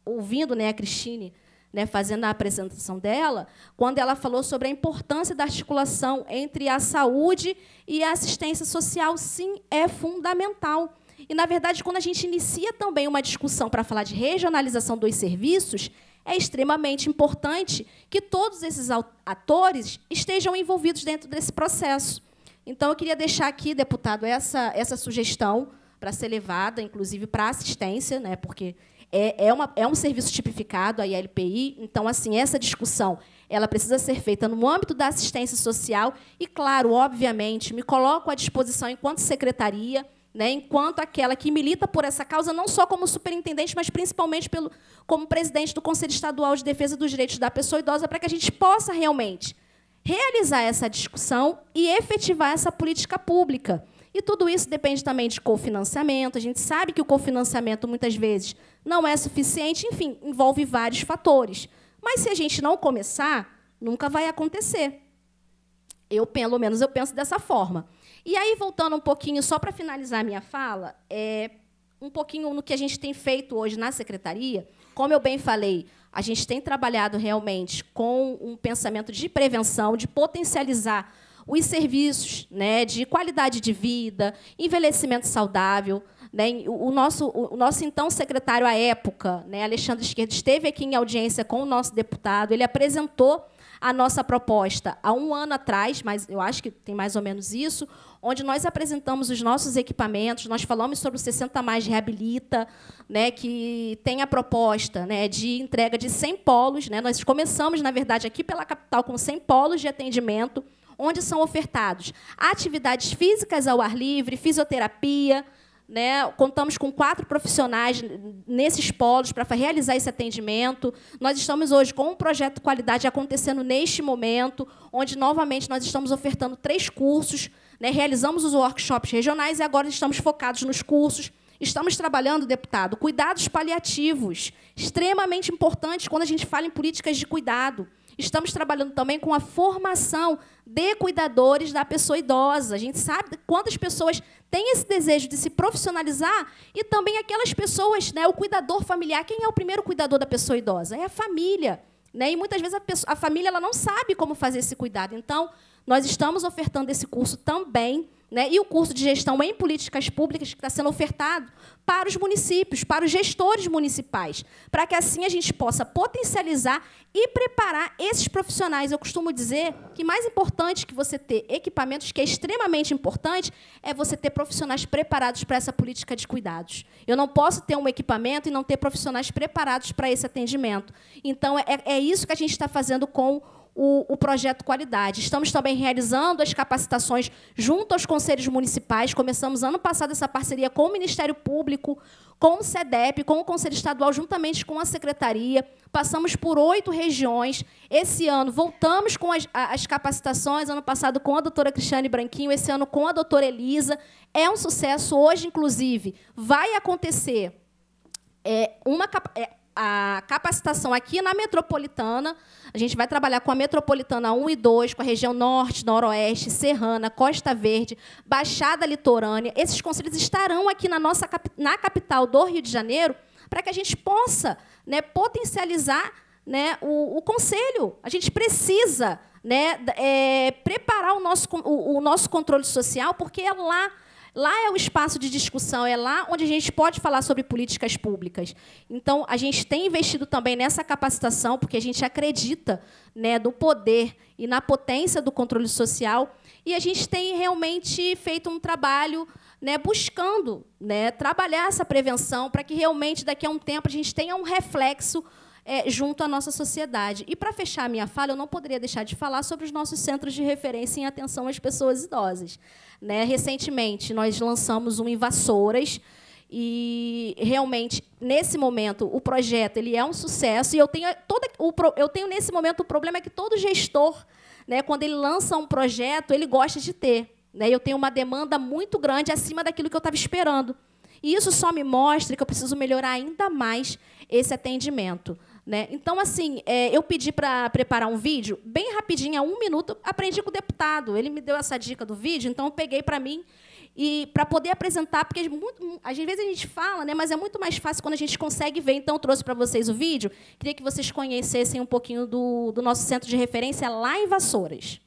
ouvindo né, a Cristine né, fazendo a apresentação dela, quando ela falou sobre a importância da articulação entre a saúde e a assistência social, sim, é fundamental. E, na verdade, quando a gente inicia também uma discussão para falar de regionalização dos serviços, é extremamente importante que todos esses atores estejam envolvidos dentro desse processo. Então, eu queria deixar aqui, deputado, essa, essa sugestão para ser levada, inclusive, para assistência, né, porque é, é, uma, é um serviço tipificado, a ILPI, então, assim, essa discussão ela precisa ser feita no âmbito da assistência social e, claro, obviamente, me coloco à disposição enquanto secretaria, né, enquanto aquela que milita por essa causa, não só como superintendente, mas principalmente pelo, como presidente do Conselho Estadual de Defesa dos Direitos da Pessoa Idosa, para que a gente possa realmente realizar essa discussão e efetivar essa política pública. E tudo isso depende também de cofinanciamento. A gente sabe que o cofinanciamento muitas vezes não é suficiente, enfim, envolve vários fatores. Mas se a gente não começar, nunca vai acontecer. Eu, pelo menos, eu penso dessa forma. E aí, voltando um pouquinho, só para finalizar a minha fala, é, um pouquinho no que a gente tem feito hoje na secretaria. Como eu bem falei, a gente tem trabalhado realmente com um pensamento de prevenção, de potencializar os serviços né, de qualidade de vida, envelhecimento saudável. Né? O, nosso, o nosso então secretário à época, né, Alexandre Esquerdo, esteve aqui em audiência com o nosso deputado, ele apresentou a nossa proposta há um ano atrás, mas eu acho que tem mais ou menos isso, onde nós apresentamos os nossos equipamentos, nós falamos sobre o 60 mais reabilita, né, que tem a proposta, né, de entrega de 100 polos, né? Nós começamos, na verdade, aqui pela capital com 100 polos de atendimento, onde são ofertados atividades físicas ao ar livre, fisioterapia, né? Contamos com quatro profissionais nesses polos para realizar esse atendimento. Nós estamos hoje com um projeto qualidade acontecendo neste momento, onde novamente nós estamos ofertando três cursos né? Realizamos os workshops regionais e agora estamos focados nos cursos. Estamos trabalhando, deputado, cuidados paliativos, extremamente importantes quando a gente fala em políticas de cuidado. Estamos trabalhando também com a formação de cuidadores da pessoa idosa. A gente sabe quantas pessoas têm esse desejo de se profissionalizar e também aquelas pessoas, né, o cuidador familiar. Quem é o primeiro cuidador da pessoa idosa? É a família. Né? E muitas vezes a, pessoa, a família ela não sabe como fazer esse cuidado. Então, nós estamos ofertando esse curso também, né, e o curso de gestão em políticas públicas que está sendo ofertado para os municípios, para os gestores municipais, para que assim a gente possa potencializar e preparar esses profissionais. Eu costumo dizer que mais importante que você ter equipamentos, que é extremamente importante, é você ter profissionais preparados para essa política de cuidados. Eu não posso ter um equipamento e não ter profissionais preparados para esse atendimento. Então, é, é isso que a gente está fazendo com o, o, projeto Qualidade. Estamos também realizando as capacitações junto aos conselhos municipais. Começamos ano passado essa parceria com o Ministério Público, com o SEDEP, com o Conselho Estadual, juntamente com a Secretaria. Passamos por oito regiões. Esse ano voltamos com as, as capacitações, ano passado com a doutora Cristiane Branquinho, esse ano com a doutora Elisa. É um sucesso hoje, inclusive. Vai acontecer é, uma, é, a capacitação aqui na metropolitana. A gente vai trabalhar com a metropolitana 1 e 2, com a região norte, noroeste, serrana, Costa Verde, Baixada Litorânea. Esses conselhos estarão aqui na nossa na capital do Rio de Janeiro para que a gente possa né, potencializar né, o, o conselho. A gente precisa né, é, preparar o nosso, o, o nosso controle social, porque é lá Lá é o espaço de discussão, é lá onde a gente pode falar sobre políticas públicas. Então, a gente tem investido também nessa capacitação, porque a gente acredita né, no poder e na potência do controle social, e a gente tem realmente feito um trabalho né, buscando né, trabalhar essa prevenção para que realmente daqui a um tempo a gente tenha um reflexo é, junto à nossa sociedade. E, para fechar a minha fala, eu não poderia deixar de falar sobre os nossos centros de referência em atenção às pessoas idosas. Né? Recentemente, nós lançamos um em Vassouras, e realmente nesse momento o projeto ele é um sucesso e eu tenho toda o eu tenho nesse momento o problema é que todo gestor, né, quando ele lança um projeto, ele gosta de ter, né? Eu tenho uma demanda muito grande acima daquilo que eu estava esperando. E isso só me mostra que eu preciso melhorar ainda mais esse atendimento. Né? Então, assim, é, eu pedi para preparar um vídeo, bem rapidinho, a um minuto, aprendi com o deputado. Ele me deu essa dica do vídeo, então eu peguei para mim e para poder apresentar, porque muito, às vezes a gente fala, né, mas é muito mais fácil quando a gente consegue ver. Então, eu trouxe para vocês o vídeo, queria que vocês conhecessem um pouquinho do, do nosso centro de referência lá em Vassouras.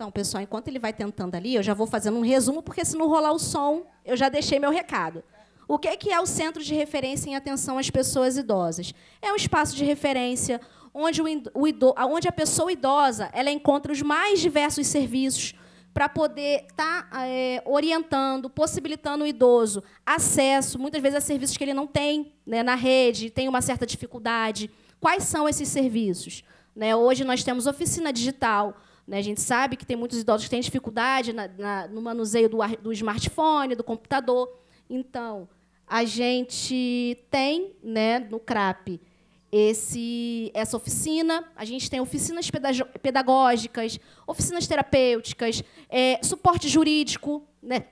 Então, pessoal, enquanto ele vai tentando ali, eu já vou fazendo um resumo, porque se não rolar o som, eu já deixei meu recado. O que é, é o Centro de Referência em Atenção às Pessoas Idosas? É um espaço de referência onde, o onde a pessoa idosa ela encontra os mais diversos serviços para poder estar tá, é, orientando, possibilitando o idoso acesso, muitas vezes, a é serviços que ele não tem né, na rede, tem uma certa dificuldade. Quais são esses serviços? Né, hoje nós temos oficina digital, né? A gente sabe que tem muitos idosos que têm dificuldade na, na, no manuseio do, do, smartphone, do computador. Então, a gente tem né, no CRAP esse, essa oficina, a gente tem oficinas pedagógicas, oficinas terapêuticas, é, suporte jurídico. Né?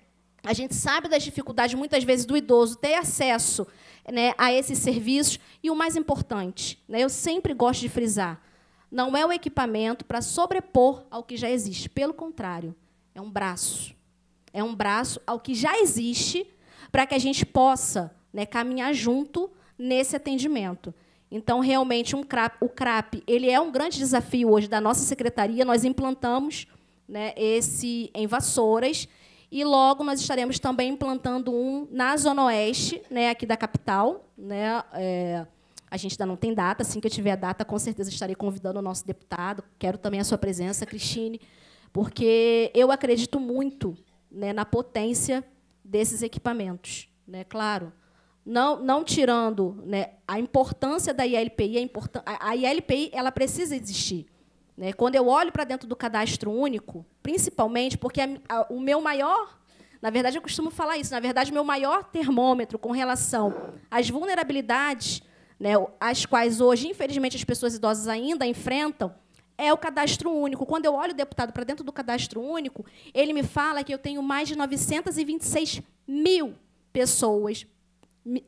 A gente sabe das dificuldades, muitas vezes, do idoso ter acesso né, a esses serviços. E o mais importante, né, eu sempre gosto de frisar, não é um equipamento para sobrepor ao que já existe. Pelo contrário, é um braço. É um braço ao que já existe para que a gente possa né, caminhar junto nesse atendimento. Então, realmente, um CRAP, o CRAP ele é um grande desafio hoje da nossa secretaria. Nós implantamos né, esse em Vassouras e logo nós estaremos também implantando um na Zona Oeste, né, aqui da capital. Né, é, a gente ainda não tem data. Assim que eu tiver a data, com certeza estarei convidando o nosso deputado. Quero também a sua presença, Cristine, porque eu acredito muito né, na potência desses equipamentos. Né? Claro, não, não tirando né, a importância da ILPI, a, importan a, ILPI ela precisa existir. Né? Quando eu olho para dentro do cadastro único, principalmente porque a, a, o meu maior na verdade, eu costumo falar isso. Na verdade, meu maior termômetro com relação às vulnerabilidades né, as quais hoje, infelizmente, as pessoas idosas ainda enfrentam, é o cadastro único. Quando eu olho o deputado para dentro do cadastro único, ele me fala que eu tenho mais de 926 mil pessoas,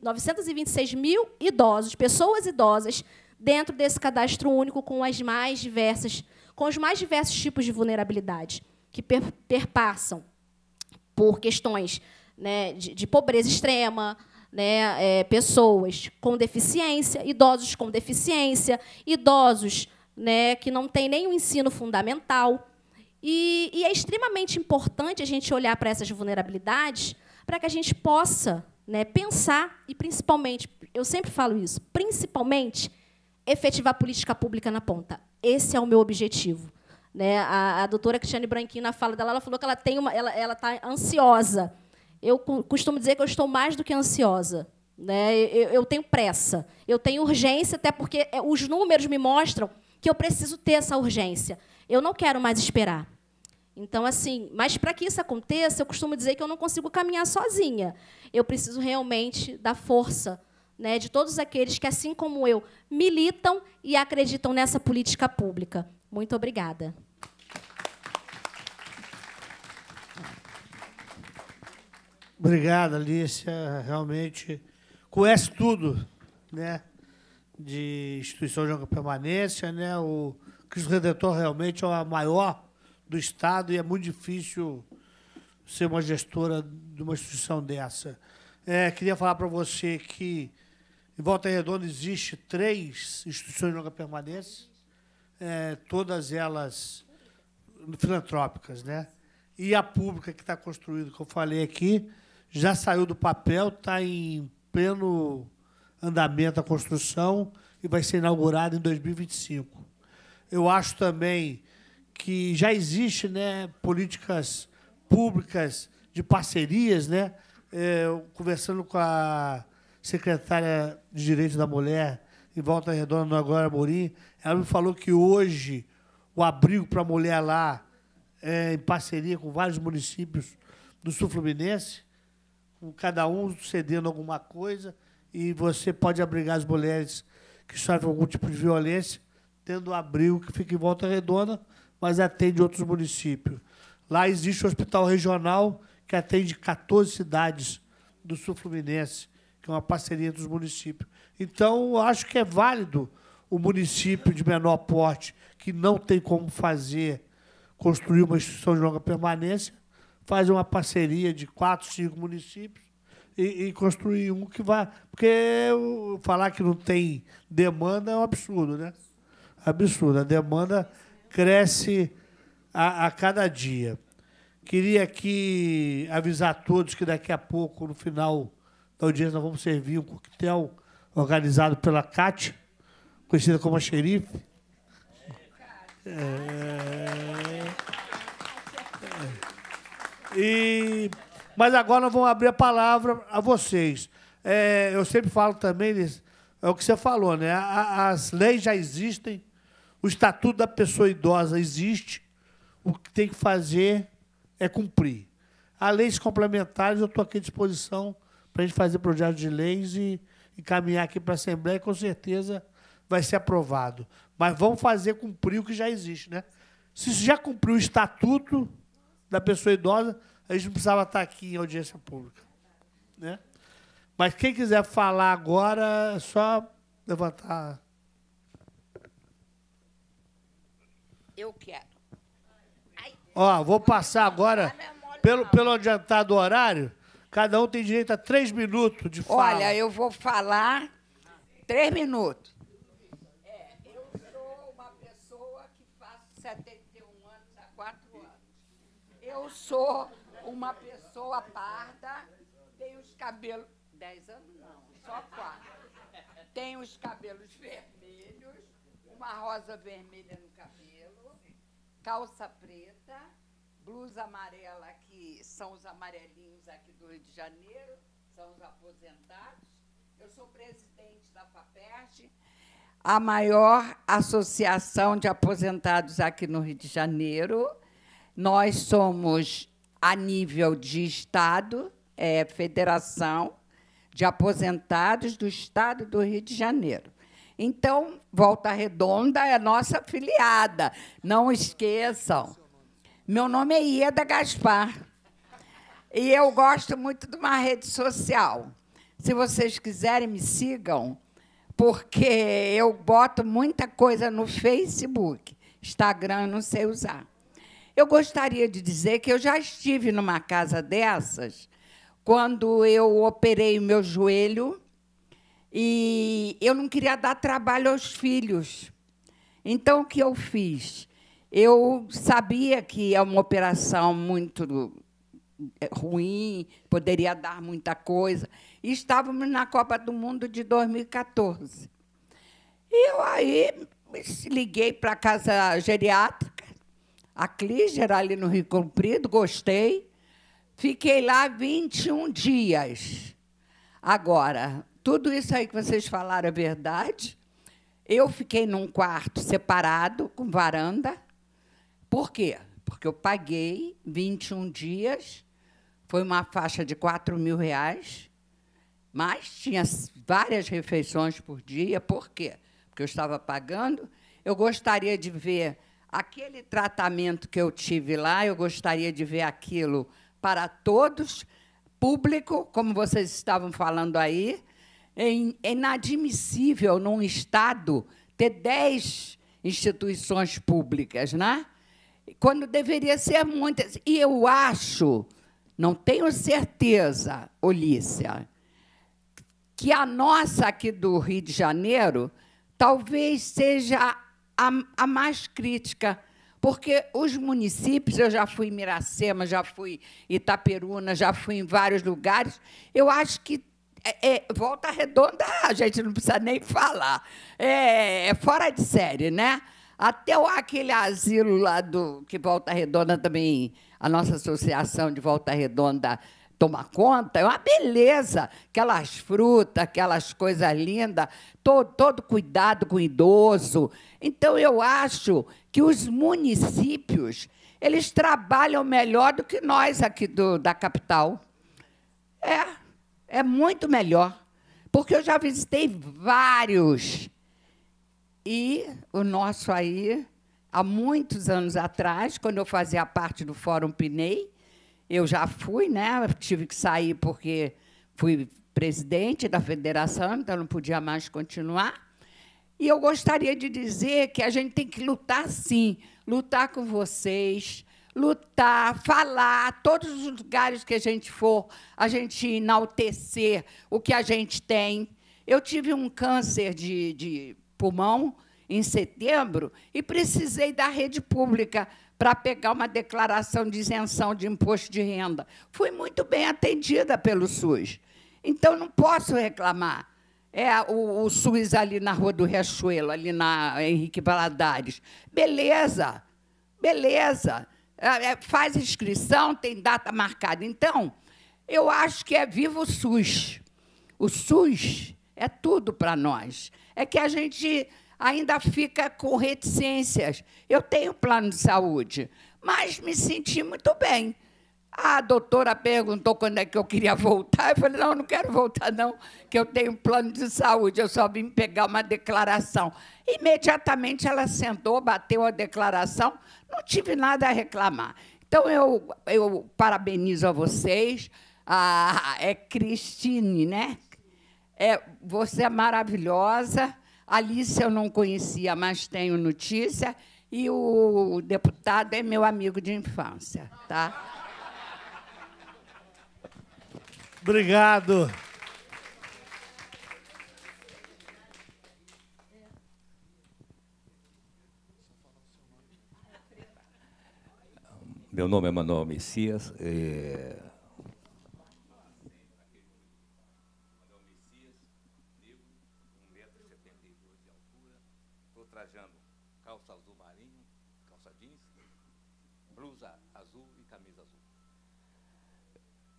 926 mil idosos, pessoas idosas, dentro desse cadastro único com as mais diversas, com os mais diversos tipos de vulnerabilidade que perpassam por questões né, de, de pobreza extrema, né, é, pessoas com deficiência, idosos com deficiência, idosos né, que não têm nenhum ensino fundamental. E, e é extremamente importante a gente olhar para essas vulnerabilidades para que a gente possa né, pensar e, principalmente, eu sempre falo isso, principalmente efetivar política pública na ponta. Esse é o meu objetivo. Né? A, a doutora Cristiane Branquinho, na fala dela, ela falou que ela tem uma, ela está ansiosa eu costumo dizer que eu estou mais do que ansiosa. Né? Eu, eu tenho pressa, eu tenho urgência, até porque é, os números me mostram que eu preciso ter essa urgência. Eu não quero mais esperar. Então, assim, mas para que isso aconteça, eu costumo dizer que eu não consigo caminhar sozinha. Eu preciso realmente da força né, de todos aqueles que, assim como eu, militam e acreditam nessa política pública. Muito obrigada. Obrigado, Alícia. Realmente conhece tudo, né? De instituição de longa permanência, né? O Cristo Redentor realmente é a maior do Estado e é muito difícil ser uma gestora de uma instituição dessa. É, queria falar para você que em Volta Redonda existe três instituições de longa permanência, é, todas elas filantrópicas, né? E a pública que está construída, que eu falei aqui, já saiu do papel, está em pleno andamento a construção e vai ser inaugurado em 2025. Eu acho também que já existe né, políticas públicas de parcerias, né? É, eu, conversando com a secretária de Direitos da Mulher em Volta Redonda, no Agora Morim, ela me falou que hoje o abrigo para a mulher lá, é, em parceria com vários municípios do sul fluminense, cada um cedendo alguma coisa, e você pode abrigar as mulheres que sofrem algum tipo de violência, tendo abrigo que fica em volta redonda, mas atende outros municípios. Lá existe o hospital regional que atende 14 cidades do sul fluminense, que é uma parceria dos municípios. Então, acho que é válido o município de menor porte, que não tem como fazer, construir uma instituição de longa permanência, faz uma parceria de quatro, cinco municípios e, e construir um que vá. Porque eu, falar que não tem demanda é um absurdo, né? Absurdo. A demanda cresce a, a cada dia. Queria aqui avisar a todos que daqui a pouco, no final da audiência, nós vamos servir um coquetel organizado pela CAT, conhecida como a Xerife. É... E, mas agora nós vamos abrir a palavra a vocês. É, eu sempre falo também, é o que você falou, né? as leis já existem, o estatuto da pessoa idosa existe, o que tem que fazer é cumprir. Há leis complementares, eu estou aqui à disposição para a gente fazer projeto de leis e encaminhar aqui para a Assembleia, e com certeza vai ser aprovado. Mas vamos fazer cumprir o que já existe, né? Se já cumpriu o estatuto, da pessoa idosa, a gente não precisava estar aqui em audiência pública. Né? Mas quem quiser falar agora, é só levantar. Eu quero. Ai. Ó, vou passar agora, pelo, pelo adiantado horário, cada um tem direito a três minutos de fala. Olha, eu vou falar três minutos. É, eu sou uma pessoa que faço 70 eu sou uma pessoa parda, tenho os cabelos. Dez anos não, só quatro. Tenho os cabelos vermelhos, uma rosa vermelha no cabelo, calça preta, blusa amarela, que são os amarelinhos aqui do Rio de Janeiro, são os aposentados. Eu sou presidente da FAPERJ, a maior associação de aposentados aqui no Rio de Janeiro. Nós somos a nível de Estado, é, Federação de Aposentados do Estado do Rio de Janeiro. Então, Volta Redonda é nossa filiada, não esqueçam. Meu nome é Ieda Gaspar e eu gosto muito de uma rede social. Se vocês quiserem, me sigam, porque eu boto muita coisa no Facebook. Instagram não sei usar. Eu gostaria de dizer que eu já estive numa casa dessas quando eu operei o meu joelho e eu não queria dar trabalho aos filhos. Então, o que eu fiz? Eu sabia que é uma operação muito é, ruim, poderia dar muita coisa. E estávamos na Copa do Mundo de 2014. E eu aí liguei para a casa geriátrica a Clíger, ali no Rio Comprido, gostei. Fiquei lá 21 dias. Agora, tudo isso aí que vocês falaram é verdade. Eu fiquei num quarto separado, com varanda. Por quê? Porque eu paguei 21 dias, foi uma faixa de 4 mil reais, mas tinha várias refeições por dia. Por quê? Porque eu estava pagando. Eu gostaria de ver aquele tratamento que eu tive lá, eu gostaria de ver aquilo para todos, público, como vocês estavam falando aí. É, é inadmissível num Estado ter 10 instituições públicas, né? quando deveria ser muitas. E eu acho, não tenho certeza, Olícia, que a nossa aqui do Rio de Janeiro talvez seja a, a mais crítica, porque os municípios, eu já fui em Miracema, já fui em Itaperuna, já fui em vários lugares, eu acho que é, é, volta redonda, a gente não precisa nem falar. É, é, fora de série, né? Até aquele asilo lá do que Volta Redonda também, a nossa associação de Volta Redonda tomar conta, é uma beleza. Aquelas frutas, aquelas coisas lindas, todo, todo cuidado com o idoso. Então, eu acho que os municípios, eles trabalham melhor do que nós aqui do, da capital. É, é muito melhor. Porque eu já visitei vários. E o nosso aí, há muitos anos atrás, quando eu fazia parte do Fórum Pinei, eu já fui, né? Tive que sair porque fui presidente da federação, então não podia mais continuar. E eu gostaria de dizer que a gente tem que lutar sim, lutar com vocês, lutar, falar, todos os lugares que a gente for, a gente enaltecer o que a gente tem. Eu tive um câncer de, de pulmão em setembro e precisei da rede pública para pegar uma declaração de isenção de imposto de renda. Fui muito bem atendida pelo SUS. Então, não posso reclamar. É o, o SUS ali na Rua do Riachuelo, ali na Henrique Baladares. Beleza, beleza. É, é, faz inscrição, tem data marcada. Então, eu acho que é vivo o SUS. O SUS é tudo para nós. É que a gente ainda fica com reticências. Eu tenho plano de saúde, mas me senti muito bem. A doutora perguntou quando é que eu queria voltar. Eu falei, não, eu não quero voltar, não, que eu tenho plano de saúde, eu só vim pegar uma declaração. Imediatamente ela sentou, bateu a declaração, não tive nada a reclamar. Então, eu, eu parabenizo a vocês. Ah, é Cristine, né? É, você é maravilhosa. Alice eu não conhecia, mas tenho notícia. E o deputado é meu amigo de infância, tá? Obrigado. Meu nome é Manuel Messias. É...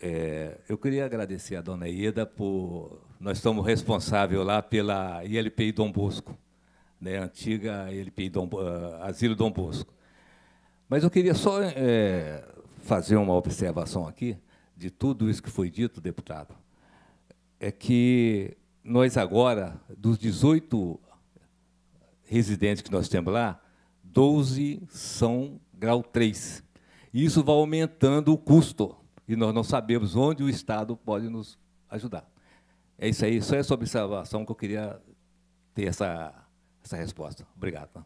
É, eu queria agradecer a dona Ieda por. Nós somos responsáveis lá pela ILPI Dom Bosco, né, antiga ILPI Dom, eh, Asilo Dom Bosco. Mas eu queria só é, fazer uma observação aqui de tudo isso que foi dito, deputado. É que nós agora, dos 18 residentes que nós temos lá, 12 são grau 3. E isso vai aumentando o custo e nós não sabemos onde o Estado pode nos ajudar. É isso aí, só essa observação que eu queria ter essa, essa resposta. Obrigado.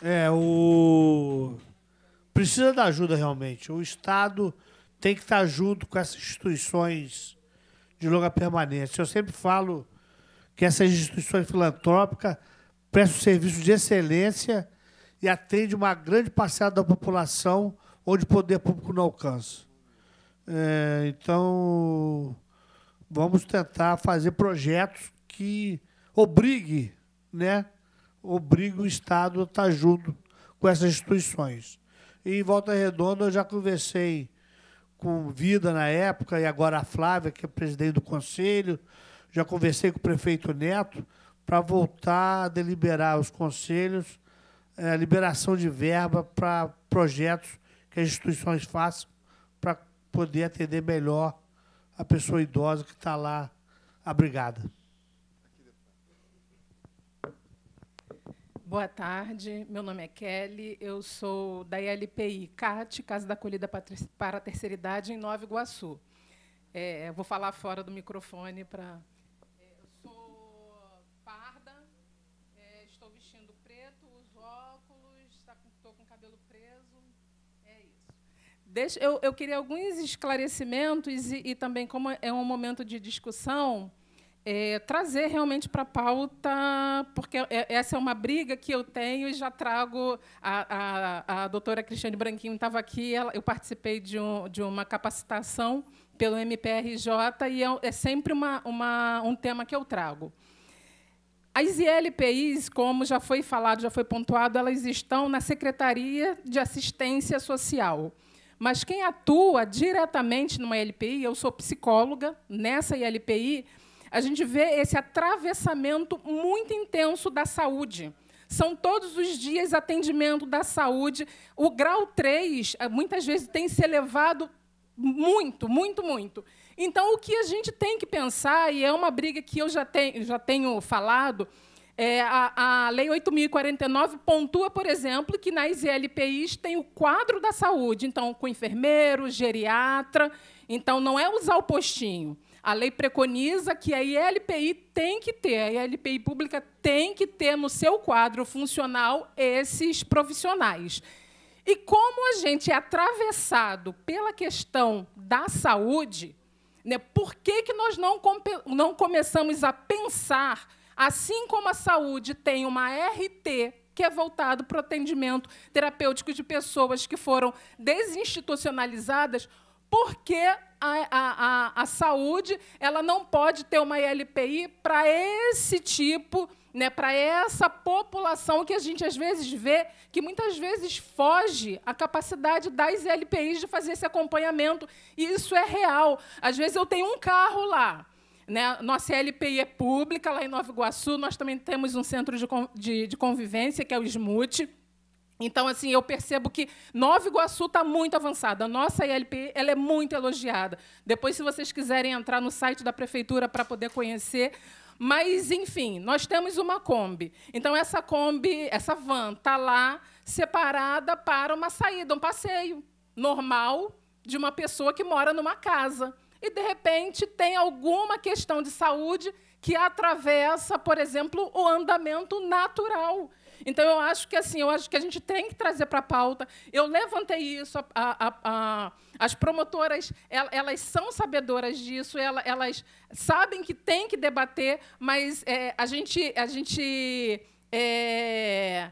É, o. Precisa da ajuda realmente. O Estado tem que estar junto com essas instituições de longa permanência. Eu sempre falo que essas instituições filantrópicas prestam serviços de excelência e atende uma grande parcela da população onde o poder público não alcança. É, então, vamos tentar fazer projetos que obrigue, né, obrigue o Estado a estar junto com essas instituições. E em Volta Redonda eu já conversei com Vida na época e agora a Flávia, que é presidente do conselho, já conversei com o prefeito Neto para voltar a deliberar os conselhos é, liberação de verba para projetos que as instituições façam para poder atender melhor a pessoa idosa que está lá abrigada. Boa tarde, meu nome é Kelly, eu sou da ILPI CAT, Casa da Acolhida para a Terceira Idade, em Nova Iguaçu. É, vou falar fora do microfone para óculos, tá com, o cabelo preso. É isso. Deixa, eu, eu queria alguns esclarecimentos e, e também, como é um momento de discussão, é, trazer realmente para a pauta, porque é, essa é uma briga que eu tenho e já trago. A, a, a doutora Cristiane Branquinho estava aqui, ela, eu participei de, um, de uma capacitação pelo MPRJ, e é, é sempre uma, uma, um tema que eu trago. As ILPIs, como já foi falado, já foi pontuado, elas estão na Secretaria de Assistência Social. Mas quem atua diretamente numa ILPI, eu sou psicóloga, nessa ILPI, a gente vê esse atravessamento muito intenso da saúde. São todos os dias atendimento da saúde. O grau 3, eh, muitas vezes, tem se elevado muito, muito, muito. Então, o que a gente tem que pensar, e é uma briga que eu já tenho, já tenho falado, é, a, a, Lei 8.049 pontua, por exemplo, que nas ILPIs tem o quadro da saúde, então, com enfermeiro, geriatra. Então, não é usar o postinho. A lei preconiza que a ILPI tem que ter, a ILPI pública tem que ter no seu quadro funcional esses profissionais. E como a gente é atravessado pela questão da saúde, né? Por que, que nós não, não começamos a pensar, assim como a saúde tem uma RT, que é voltado para o atendimento terapêutico de pessoas que foram desinstitucionalizadas, por que a, a, a, a saúde ela não pode ter uma LPI para esse tipo né, para essa população que a gente às vezes vê que muitas vezes foge a capacidade das LPIs de fazer esse acompanhamento. E isso é real. Às vezes eu tenho um carro lá. Né? Nossa LPI é pública lá em Nova Iguaçu, nós também temos um centro de, de, de convivência, que é o SMUT. Então, assim, eu percebo que Nova Iguaçu está muito avançada. A nossa ILP ela é muito elogiada. Depois, se vocês quiserem entrar no site da prefeitura para poder conhecer mas, enfim, nós temos uma Kombi. Então, essa Kombi, essa van, está lá separada para uma saída, um passeio normal de uma pessoa que mora numa casa. E, de repente, tem alguma questão de saúde que atravessa, por exemplo, o andamento natural então, eu acho que assim, eu acho que a gente tem que trazer para a pauta. Eu levantei isso, a, a, a, as promotoras elas são sabedoras disso, elas, sabem que tem que debater, mas é, a gente, a gente é,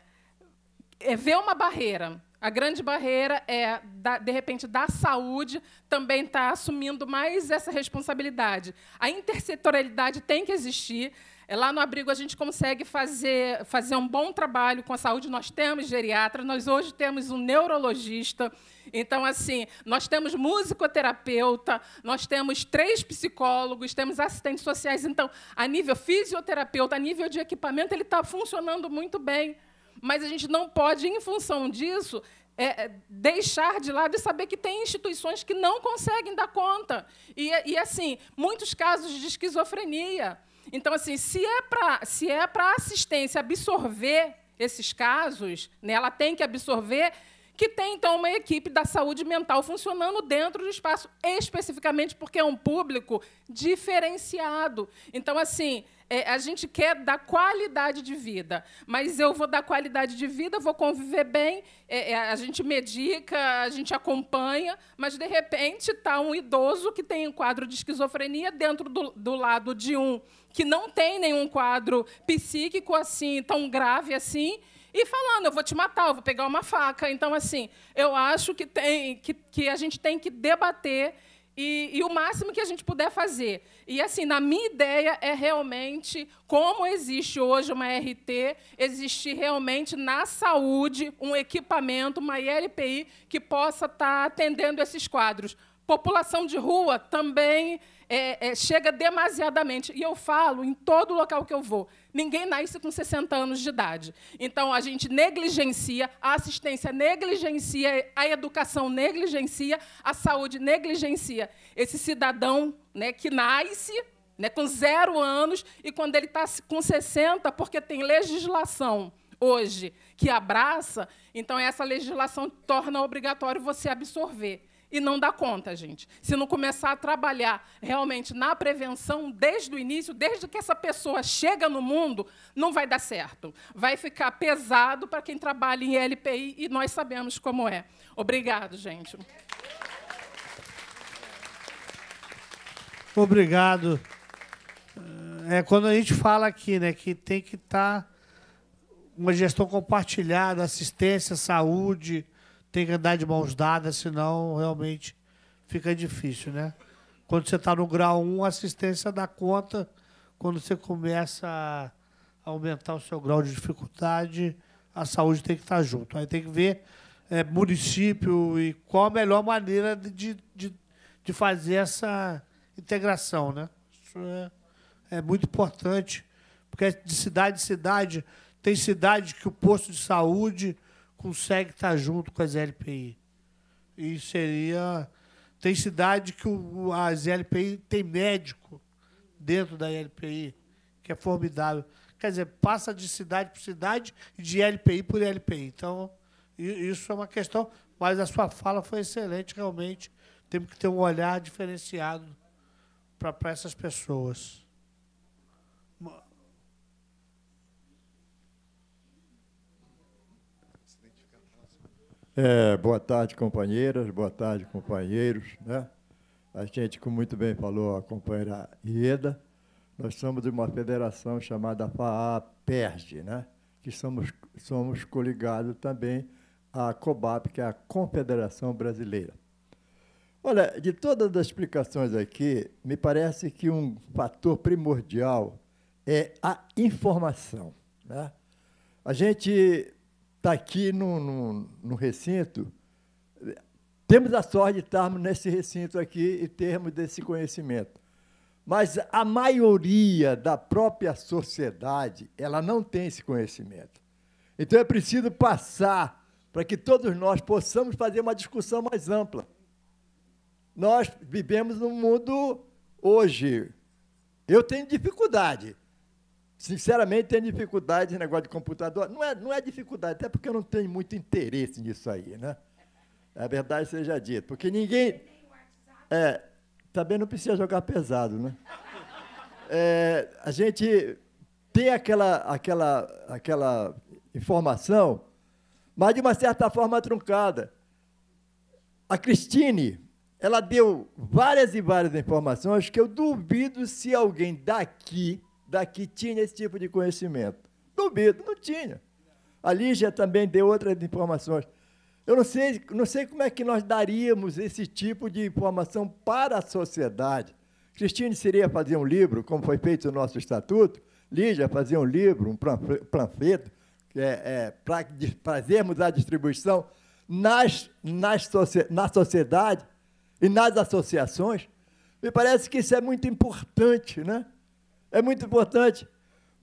é, vê uma barreira. A grande barreira é, de repente, da saúde também está assumindo mais essa responsabilidade. A intersetorialidade tem que existir. É, lá no abrigo a gente consegue fazer, fazer um bom trabalho com a saúde. Nós temos geriatra, nós hoje temos um neurologista. Então, assim, nós temos musicoterapeuta, nós temos três psicólogos, temos assistentes sociais. Então, a nível fisioterapeuta, a nível de equipamento, ele está funcionando muito bem. Mas a gente não pode, em função disso, é, é, deixar de lado e saber que tem instituições que não conseguem dar conta. E, e assim, muitos casos de esquizofrenia. Então, assim, se é para se é para assistência absorver esses casos, né, ela tem que absorver que tem então uma equipe da saúde mental funcionando dentro do espaço, especificamente porque é um público diferenciado. Então, assim, é, a gente quer dar qualidade de vida, mas eu vou dar qualidade de vida, vou conviver bem, é, é, a gente medica, a gente acompanha, mas de repente está um idoso que tem um quadro de esquizofrenia dentro do, do lado de um que não tem nenhum quadro psíquico assim tão grave assim e falando: eu vou te matar, eu vou pegar uma faca. Então, assim, eu acho que, tem, que, que a gente tem que debater e, e, o máximo que a gente puder fazer. E, assim, na minha ideia é realmente, como existe hoje uma RT, existe realmente na saúde um equipamento, uma ILPI, que possa estar tá atendendo esses quadros. População de rua também é, é, chega demasiadamente. E eu falo em todo local que eu vou. Ninguém nasce com 60 anos de idade. Então, a gente negligencia, a assistência negligencia, a educação negligencia, a saúde negligencia. Esse cidadão né, que nasce né, com zero anos e quando ele está com 60, porque tem legislação hoje que abraça, então essa legislação torna obrigatório você absorver e não dá conta, gente. Se não começar a trabalhar realmente na prevenção desde o início, desde que essa pessoa chega no mundo, não vai dar certo. Vai ficar pesado para quem trabalha em LPI e nós sabemos como é. Obrigado, gente. Obrigado. É quando a gente fala aqui, né, que tem que estar tá uma gestão compartilhada, assistência, saúde, tem que andar de mãos dadas, senão realmente fica difícil, né? Quando você está no grau 1, a assistência dá conta. Quando você começa a aumentar o seu grau de dificuldade, a saúde tem que estar tá junto. Aí tem que ver é, município e qual a melhor maneira de, de, de fazer essa integração. Né? Isso é, é muito importante, porque é de cidade em cidade, tem cidade que o posto de saúde consegue estar junto com as LPI. E seria. Tem cidade que o, as LPI tem médico dentro da LPI, que é formidável. Quer dizer, passa de cidade por cidade e de LPI por LPI. Então, isso é uma questão, mas a sua fala foi excelente, realmente. Temos que ter um olhar diferenciado para essas pessoas. É, boa tarde, companheiras, boa tarde, companheiros. Né? A gente, como muito bem falou a companheira Ieda, nós somos de uma federação chamada FAAPERG, né? que somos, somos coligados também à COBAP, que é a Confederação Brasileira. Olha, de todas as explicações aqui, me parece que um fator primordial é a informação. Né? A gente está aqui no, no, no, recinto, temos a sorte de estarmos nesse recinto aqui e termos desse conhecimento. Mas a maioria da própria sociedade, ela não tem esse conhecimento. Então é preciso passar para que todos nós possamos fazer uma discussão mais ampla. Nós vivemos num mundo hoje. Eu tenho dificuldade Sinceramente, tem dificuldade negócio de computador. Não é, não é dificuldade, até porque eu não tenho muito interesse nisso aí, né? A é verdade seja dita. Porque ninguém. É, também não precisa jogar pesado, né? É, a gente tem aquela, aquela, aquela informação, mas de uma certa forma truncada. A Cristine, ela deu várias e várias informações que eu duvido se alguém daqui daqui tinha esse tipo de conhecimento. Duvido, não tinha. A Lígia também deu outras informações. Eu não sei, não sei como é que nós daríamos esse tipo de informação para a sociedade. Cristine seria fazer um livro, como foi feito o no nosso estatuto, Lígia fazer um livro, um panfleto, é, é, para fazermos a distribuição nas, nas, na sociedade e nas associações. Me parece que isso é muito importante, né? É muito importante,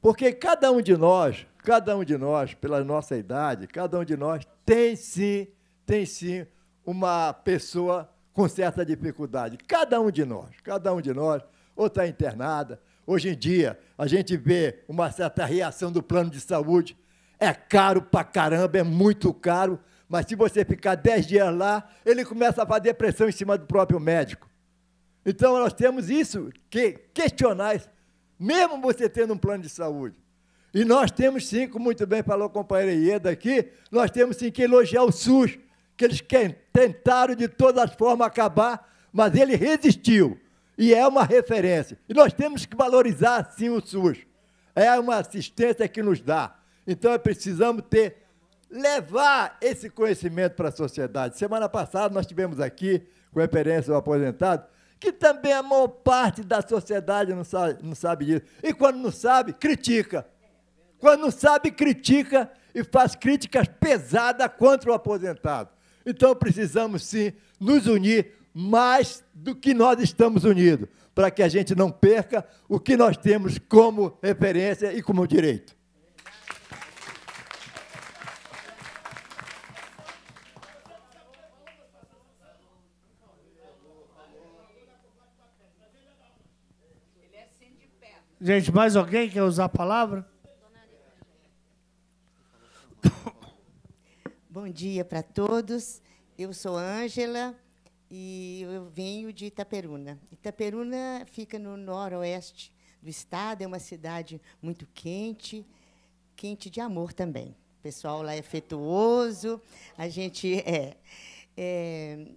porque cada um de nós, cada um de nós, pela nossa idade, cada um de nós tem sim, tem sim uma pessoa com certa dificuldade. Cada um de nós, cada um de nós, ou está internada. Hoje em dia, a gente vê uma certa reação do plano de saúde. É caro pra caramba, é muito caro, mas se você ficar 10 dias lá, ele começa a fazer pressão em cima do próprio médico. Então, nós temos isso, que questionar mesmo você tendo um plano de saúde. E nós temos sim, como muito bem falou a companheira Ieda aqui, nós temos sim que elogiar o SUS, que eles tentaram de todas as formas acabar, mas ele resistiu. E é uma referência. E nós temos que valorizar sim o SUS. É uma assistência que nos dá. Então é precisamos ter, levar esse conhecimento para a sociedade. Semana passada nós tivemos aqui, com a referência do aposentado, que também a maior parte da sociedade não sabe, não sabe disso. E quando não sabe, critica. Quando não sabe, critica e faz críticas pesadas contra o aposentado. Então precisamos sim nos unir mais do que nós estamos unidos, para que a gente não perca o que nós temos como referência e como direito. Gente, mais alguém quer usar a palavra? Bom dia para todos. Eu sou Ângela e eu venho de Itaperuna. Itaperuna fica no noroeste do estado, é uma cidade muito quente, quente de amor também. O pessoal lá é afetuoso, a gente é. é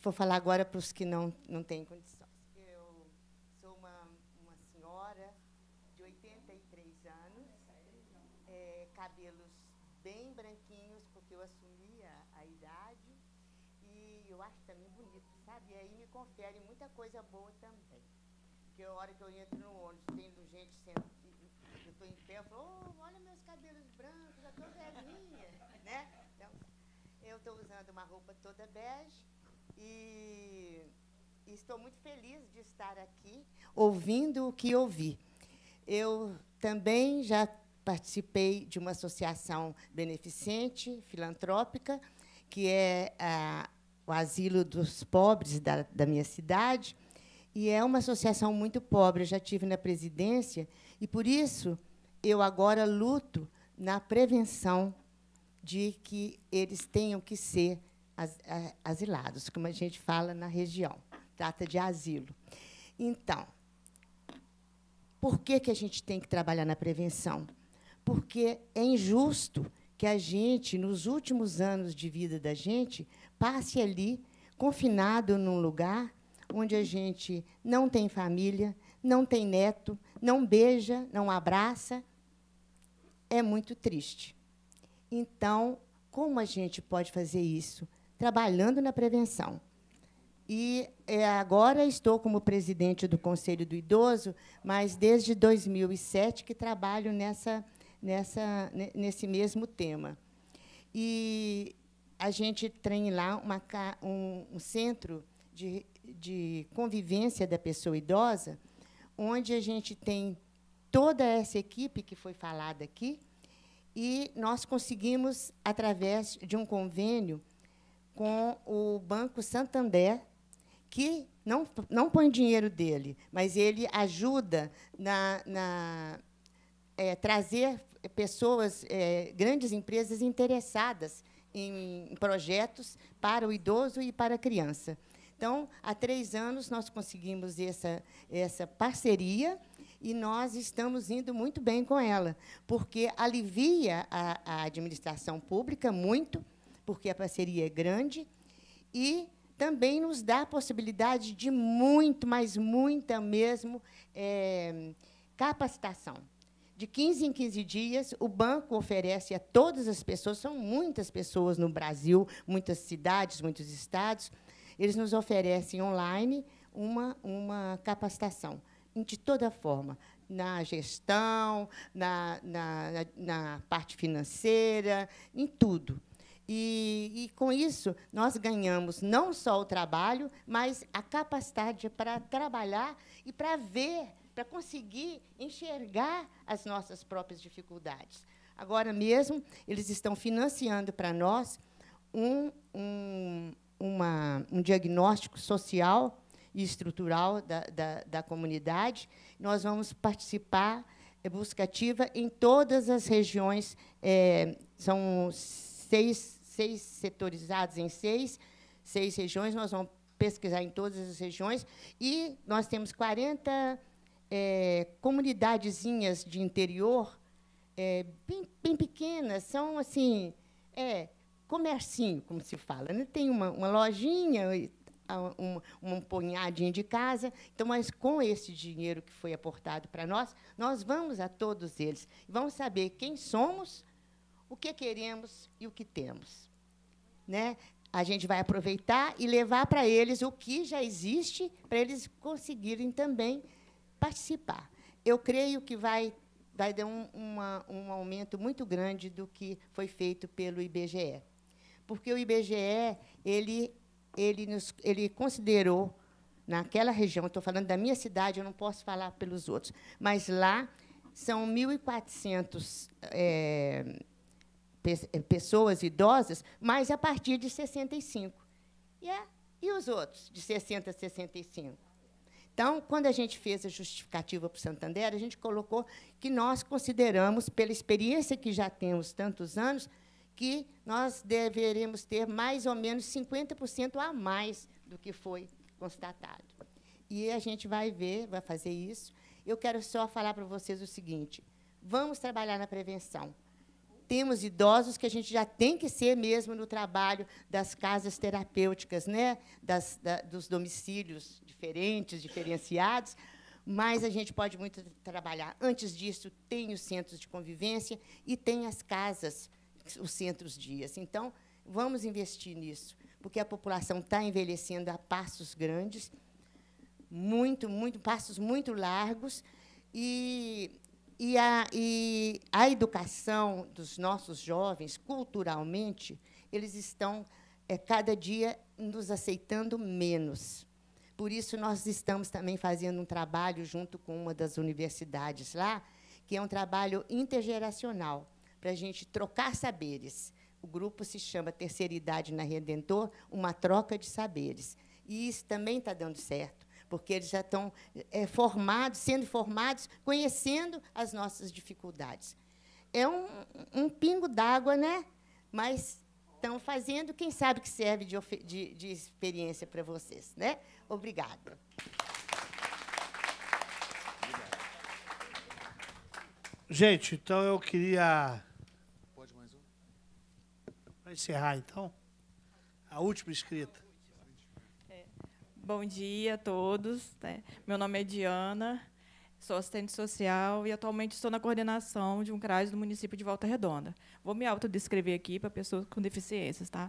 vou falar agora para os que não, não têm condição muita coisa boa também. Porque a hora que eu entro no ônibus, tendo gente sentando, eu estou em pé, eu falo, oh, olha meus cabelos brancos, já estou velhinha, <laughs> né? Então, eu estou usando uma roupa toda bege e, e estou muito feliz de estar aqui ouvindo o que ouvi. Eu também já participei de uma associação beneficente, filantrópica, que é a o Asilo dos Pobres da, da minha cidade, e é uma associação muito pobre. Eu já tive na presidência, e por isso eu agora luto na prevenção de que eles tenham que ser asilados, como a gente fala na região. Trata de asilo. Então, por que, que a gente tem que trabalhar na prevenção? Porque é injusto que a gente, nos últimos anos de vida da gente, passe ali, confinado num lugar onde a gente não tem família, não tem neto, não beija, não abraça. É muito triste. Então, como a gente pode fazer isso? Trabalhando na prevenção. E é, agora estou como presidente do Conselho do Idoso, mas desde 2007 que trabalho nessa, nessa, nesse mesmo tema. E a gente tem lá uma, um, um, centro de, de convivência da pessoa idosa, onde a gente tem toda essa equipe que foi falada aqui, e nós conseguimos, através de um convênio com o Banco Santander, que não, não põe dinheiro dele, mas ele ajuda na, na é, trazer pessoas, é, grandes empresas interessadas em projetos para o idoso e para a criança. Então, há três anos nós conseguimos essa, essa parceria e nós estamos indo muito bem com ela, porque alivia a, a administração pública muito, porque a parceria é grande, e também nos dá a possibilidade de muito, mas muita mesmo, é, capacitação. De 15 em 15 dias, o banco oferece a todas as pessoas, são muitas pessoas no Brasil, muitas cidades, muitos estados, eles nos oferecem online uma, uma capacitação, de toda forma, na gestão, na, na, na parte financeira, em tudo. E, e, com isso, nós ganhamos não só o trabalho, mas a capacidade para trabalhar e para ver para conseguir enxergar as nossas próprias dificuldades. Agora mesmo, eles estão financiando para nós um, um, uma, um diagnóstico social e estrutural da, da, da comunidade. Nós vamos participar é, busca ativa em todas as regiões, é, são seis, seis setorizados em seis, seis regiões, nós vamos pesquisar em todas as regiões, e nós temos 40 é, comunidadezinhas de interior é, bem, bem, pequenas, são assim, é, comercinho, como se fala. Né? Tem uma, uma lojinha, um, um punhadinho de casa. Então, mas com esse dinheiro que foi aportado para nós, nós vamos a todos eles. Vamos saber quem somos, o que queremos e o que temos. Né? A gente vai aproveitar e levar para eles o que já existe, para eles conseguirem também participar. Eu creio que vai, vai dar um, uma, um aumento muito grande do que foi feito pelo IBGE. Porque o IBGE ele, ele, nos, ele considerou, naquela região, estou falando da minha cidade, eu não posso falar pelos outros, mas lá são 1.400 é, eh, eh, pessoas idosas, mas a partir de 65. E, é, e os outros, de 60 a 65? Então, quando a gente fez a justificativa para o Santander, a gente colocou que nós consideramos, pela experiência que já temos tantos anos, que nós deveríamos ter mais ou menos 50% a mais do que foi constatado. E a gente vai ver, vai fazer isso. Eu quero só falar para vocês o seguinte: vamos trabalhar na prevenção temos idosos que a gente já tem que ser mesmo no trabalho das casas terapêuticas, né? Das, da, dos domicílios diferentes, diferenciados, mas a gente pode muito trabalhar. Antes disso, tem os centros de convivência e tem as casas, os centros dias. Então, vamos investir nisso, porque a população está envelhecendo a passos grandes, muito, muito passos muito largos, e e a, e a educação dos nossos jovens, culturalmente, eles estão é, cada dia nos aceitando menos. Por isso, nós estamos também fazendo um trabalho junto com uma das universidades lá, que é um trabalho intergeracional, para a gente trocar saberes. O grupo se chama Terceira Idade na Redentor, uma troca de saberes. E isso também está dando certo porque eles já estão é, formados, sendo formados, conhecendo as nossas dificuldades. É um, um pingo d'água, né? Mas estão fazendo, quem sabe que serve de, de, de experiência para vocês. Né? Obrigada. Gente, então eu queria. Pode mais um? Para encerrar, então. A última escrita. Bom dia a todos. Né? Meu nome é Diana, sou assistente social e atualmente estou na coordenação de um CRAS do município de Volta Redonda. Vou me autodescrever aqui para pessoas com deficiências, tá?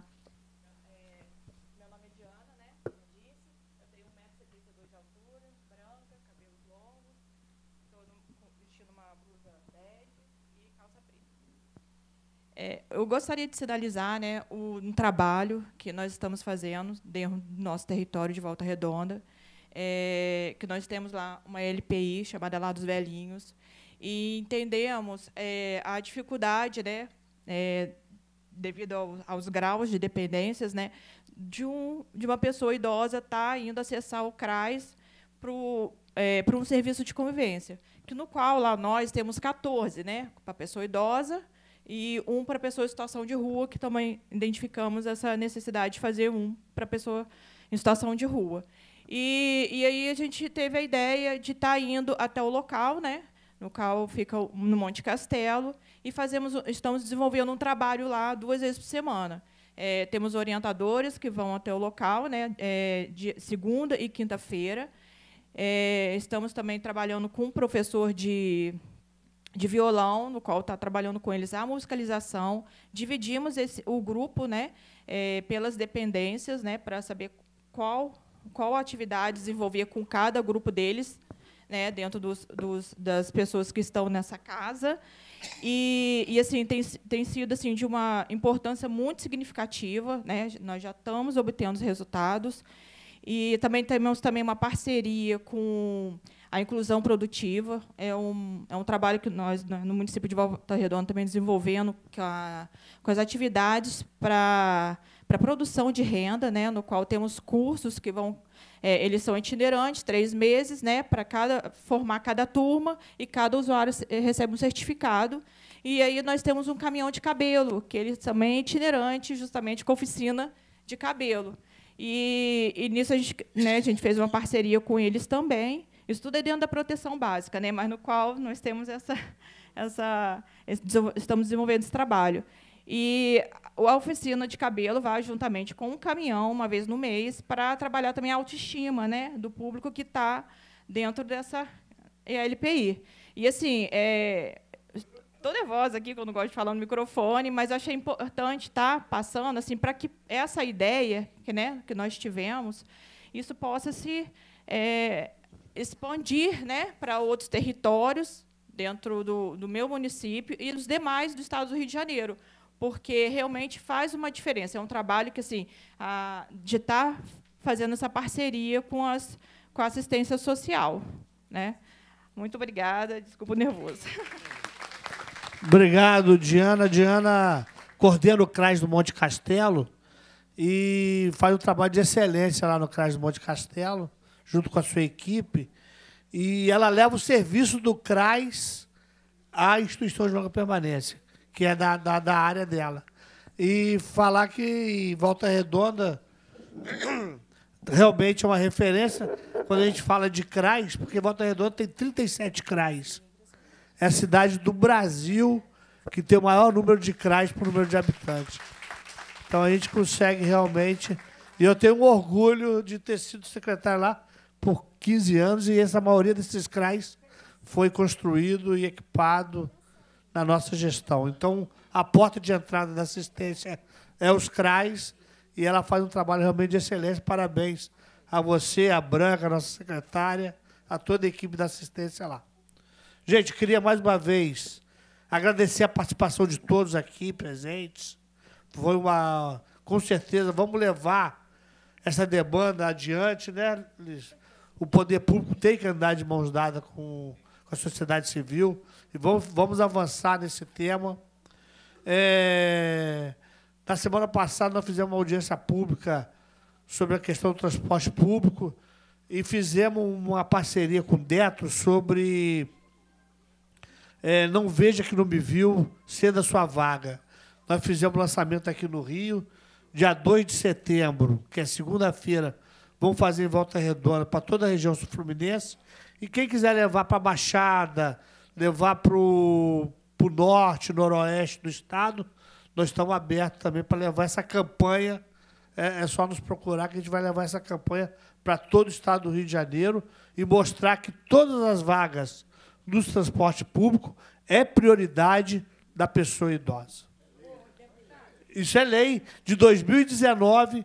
É, eu gostaria de sinalizar né, o, um trabalho que nós estamos fazendo dentro do nosso território de Volta Redonda, é, que nós temos lá uma LPI chamada Lá dos Velhinhos, e entendemos é, a dificuldade, né, é, devido ao, aos graus de dependências, né, de, um, de uma pessoa idosa estar tá indo acessar o CRAS para é, pro um serviço de convivência, que no qual lá nós temos 14, né, para pessoa idosa, e um para pessoa em situação de rua, que também identificamos essa necessidade de fazer um para pessoa em situação de rua. E, e aí a gente teve a ideia de estar tá indo até o local, né? no qual fica no Monte Castelo, e fazemos, estamos desenvolvendo um trabalho lá duas vezes por semana. É, temos orientadores que vão até o local, né, é, de segunda e quinta-feira. É, estamos também trabalhando com um professor de de violão, no qual está trabalhando com eles a musicalização. Dividimos esse, o grupo né, é, pelas dependências né, para saber qual, qual atividade desenvolver com cada grupo deles, né, dentro dos, dos, das pessoas que estão nessa casa. E, e, assim tem, tem sido assim de uma importância muito significativa. Né? Nós já estamos obtendo os resultados. E também temos também uma parceria com a inclusão produtiva é um, é um trabalho que nós, né, no município de Volta Redonda, também desenvolvendo com, a, com as atividades para para produção de renda, né, no qual temos cursos que vão é, eles são itinerantes, três meses, né, para cada formar cada turma e cada usuário eh, recebe um certificado. E aí nós temos um caminhão de cabelo, que ele também é itinerante, justamente com oficina de cabelo. E, e nisso a gente, né, a gente fez uma parceria com eles também. Isso tudo é dentro da proteção básica, né? mas no qual nós temos essa, essa, estamos desenvolvendo esse trabalho. E a oficina de cabelo vai juntamente com um caminhão, uma vez no mês, para trabalhar também a autoestima né, do público que está dentro dessa LPI. E, assim, é, estou nervosa aqui, quando eu não gosto de falar no microfone, mas achei importante estar tá passando assim, para que essa ideia que, né, que nós tivemos, isso possa se é, expandir né, para outros territórios dentro do, do meu município e dos demais do estado do Rio de Janeiro, porque realmente faz uma diferença. É um trabalho que, assim, a, de estar tá fazendo essa parceria com, as, com a assistência social. Né? Muito obrigada, desculpa o nervoso. Obrigado, Diana. Diana coordena o CRAS do Monte Castelo e faz um trabalho de excelência lá no CRAS do Monte Castelo junto com a sua equipe, e ela leva o serviço do CRAS à instituição de longa permanência, que é da, da, da área dela. E falar que Volta Redonda <clears throat> realmente é uma referência quando a gente fala de CRAS, porque Volta Redonda tem 37 CRAS. É a cidade do Brasil que tem o maior número de CRAS por número de habitantes. Então a gente consegue realmente. E eu tenho um orgulho de ter sido secretário lá, por 15 anos e essa maioria desses CRAs foi construído e equipado na nossa gestão. Então, a porta de entrada da assistência é os CRAs e ela faz um trabalho realmente de excelência. Parabéns a você, a Branca, a nossa secretária, a toda a equipe da assistência lá. Gente, queria mais uma vez agradecer a participação de todos aqui presentes. Foi uma. Com certeza, vamos levar essa demanda adiante, né, Liz? o poder público tem que andar de mãos dadas com, com a sociedade civil e vamos, vamos avançar nesse tema. É, na semana passada, nós fizemos uma audiência pública sobre a questão do transporte público e fizemos uma parceria com o Deto sobre é, Não Veja Que Não Me Viu, Ceda Sua Vaga. Nós fizemos o lançamento aqui no Rio, dia 2 de setembro, que é segunda-feira, Vão fazer em volta redonda para toda a região sul-fluminense. E quem quiser levar para a Baixada, levar para o norte, noroeste do estado, nós estamos abertos também para levar essa campanha. É, é, só nos procurar que a gente vai levar essa campanha para todo o estado do Rio de Janeiro e mostrar que todas as vagas do transporte público é prioridade da pessoa idosa. Isso é lei de 2019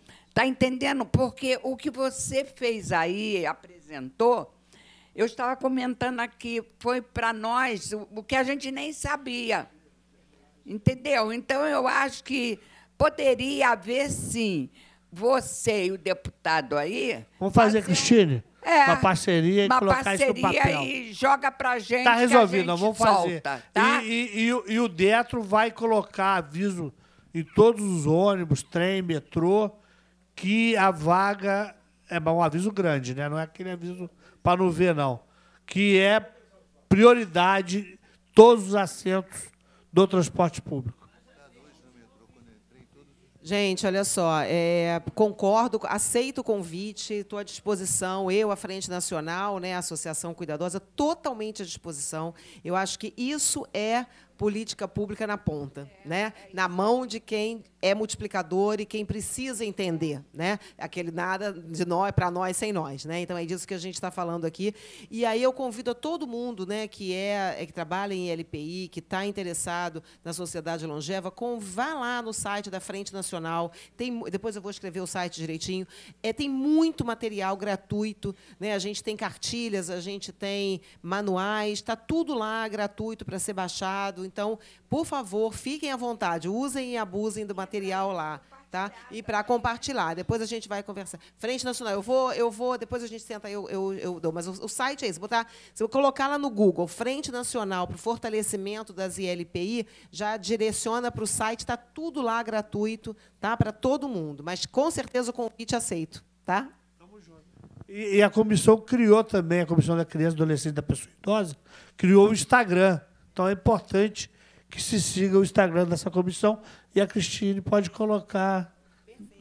Está entendendo? Porque o que você fez aí, apresentou, eu estava comentando aqui, foi para nós o que a gente nem sabia. Entendeu? Então, eu acho que poderia haver, sim, você e o deputado aí. Vamos fazer, fazer Cristine? É, uma parceria e uma colocar parceria isso no papel. e joga pra gente. Está resolvido, nós vamos fazer. Solta, tá? e, e, e, e o Detro vai colocar aviso em todos os ônibus, trem, metrô que a vaga é um aviso grande, né? Não é aquele aviso para não ver, não. Que é prioridade todos os assentos do transporte público. Gente, olha só, é, concordo, aceito o convite, estou à disposição, eu, a Frente Nacional, né, a Associação Cuidadosa, totalmente à disposição. Eu acho que isso é política pública na ponta, né? na mão de quem é multiplicador e quem precisa entender. Né? Aquele nada de nós, é para nós, sem nós. Né? Então, é disso que a gente está falando aqui. E aí eu convido a todo mundo né, que, é, é que trabalha em LPI, que está interessado na sociedade longeva, com, vá lá no site da Frente Nacional. Tem, depois eu vou escrever o site direitinho. É, tem muito material gratuito. Né? A gente tem cartilhas, a gente tem manuais, está tudo lá gratuito para ser baixado. Então, por favor, fiquem à vontade, usem e abusem do material lá. Tá? E para compartilhar. Depois a gente vai conversar. Frente Nacional, eu vou, eu vou, depois a gente senta, eu, eu, eu dou. Mas o, o site é esse. Botar, se eu colocar lá no Google, Frente Nacional para o Fortalecimento das ILPI, já direciona para o site, está tudo lá gratuito, tá? Para todo mundo. Mas com certeza o convite aceito, tá? E, e a comissão criou também, a Comissão da Criança, Adolescente e da Pessoa Idosa, criou o Instagram então é importante que se siga o Instagram dessa comissão e a Cristine pode colocar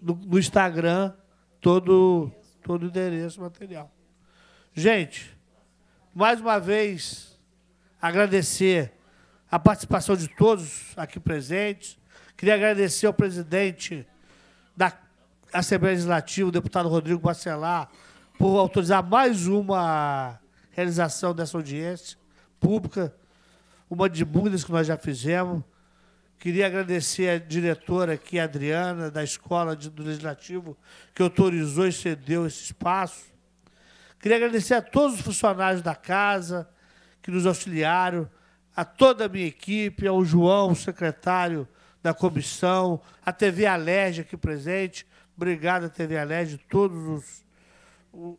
no, no Instagram todo, todo o endereço material. Gente, mais uma vez, agradecer a participação de todos aqui presentes. Queria agradecer ao presidente da Assembleia Legislativa, o deputado Rodrigo Bacelar, por autorizar mais uma realização dessa audiência pública uma de muitas que nós já fizemos. Queria agradecer a diretora aqui, a Adriana, da Escola do Legislativo, que autorizou e cedeu esse espaço. Queria agradecer a todos os funcionários da casa que nos auxiliaram, a toda a minha equipe, ao João, secretário da comissão, a TV Alerj aqui presente. Obrigado, TV Alerj, todos os, o,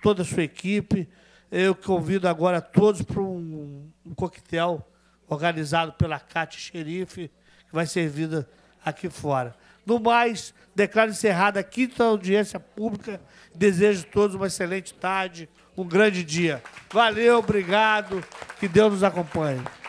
toda a sua equipe. Eu convido agora todos para um, um coquetel organizado pela Cate Xerife, que vai ser servida aqui fora. No mais, declaro encerrada a quinta audiência pública. Desejo a todos uma excelente tarde, um grande dia. Valeu, obrigado, que Deus nos acompanhe.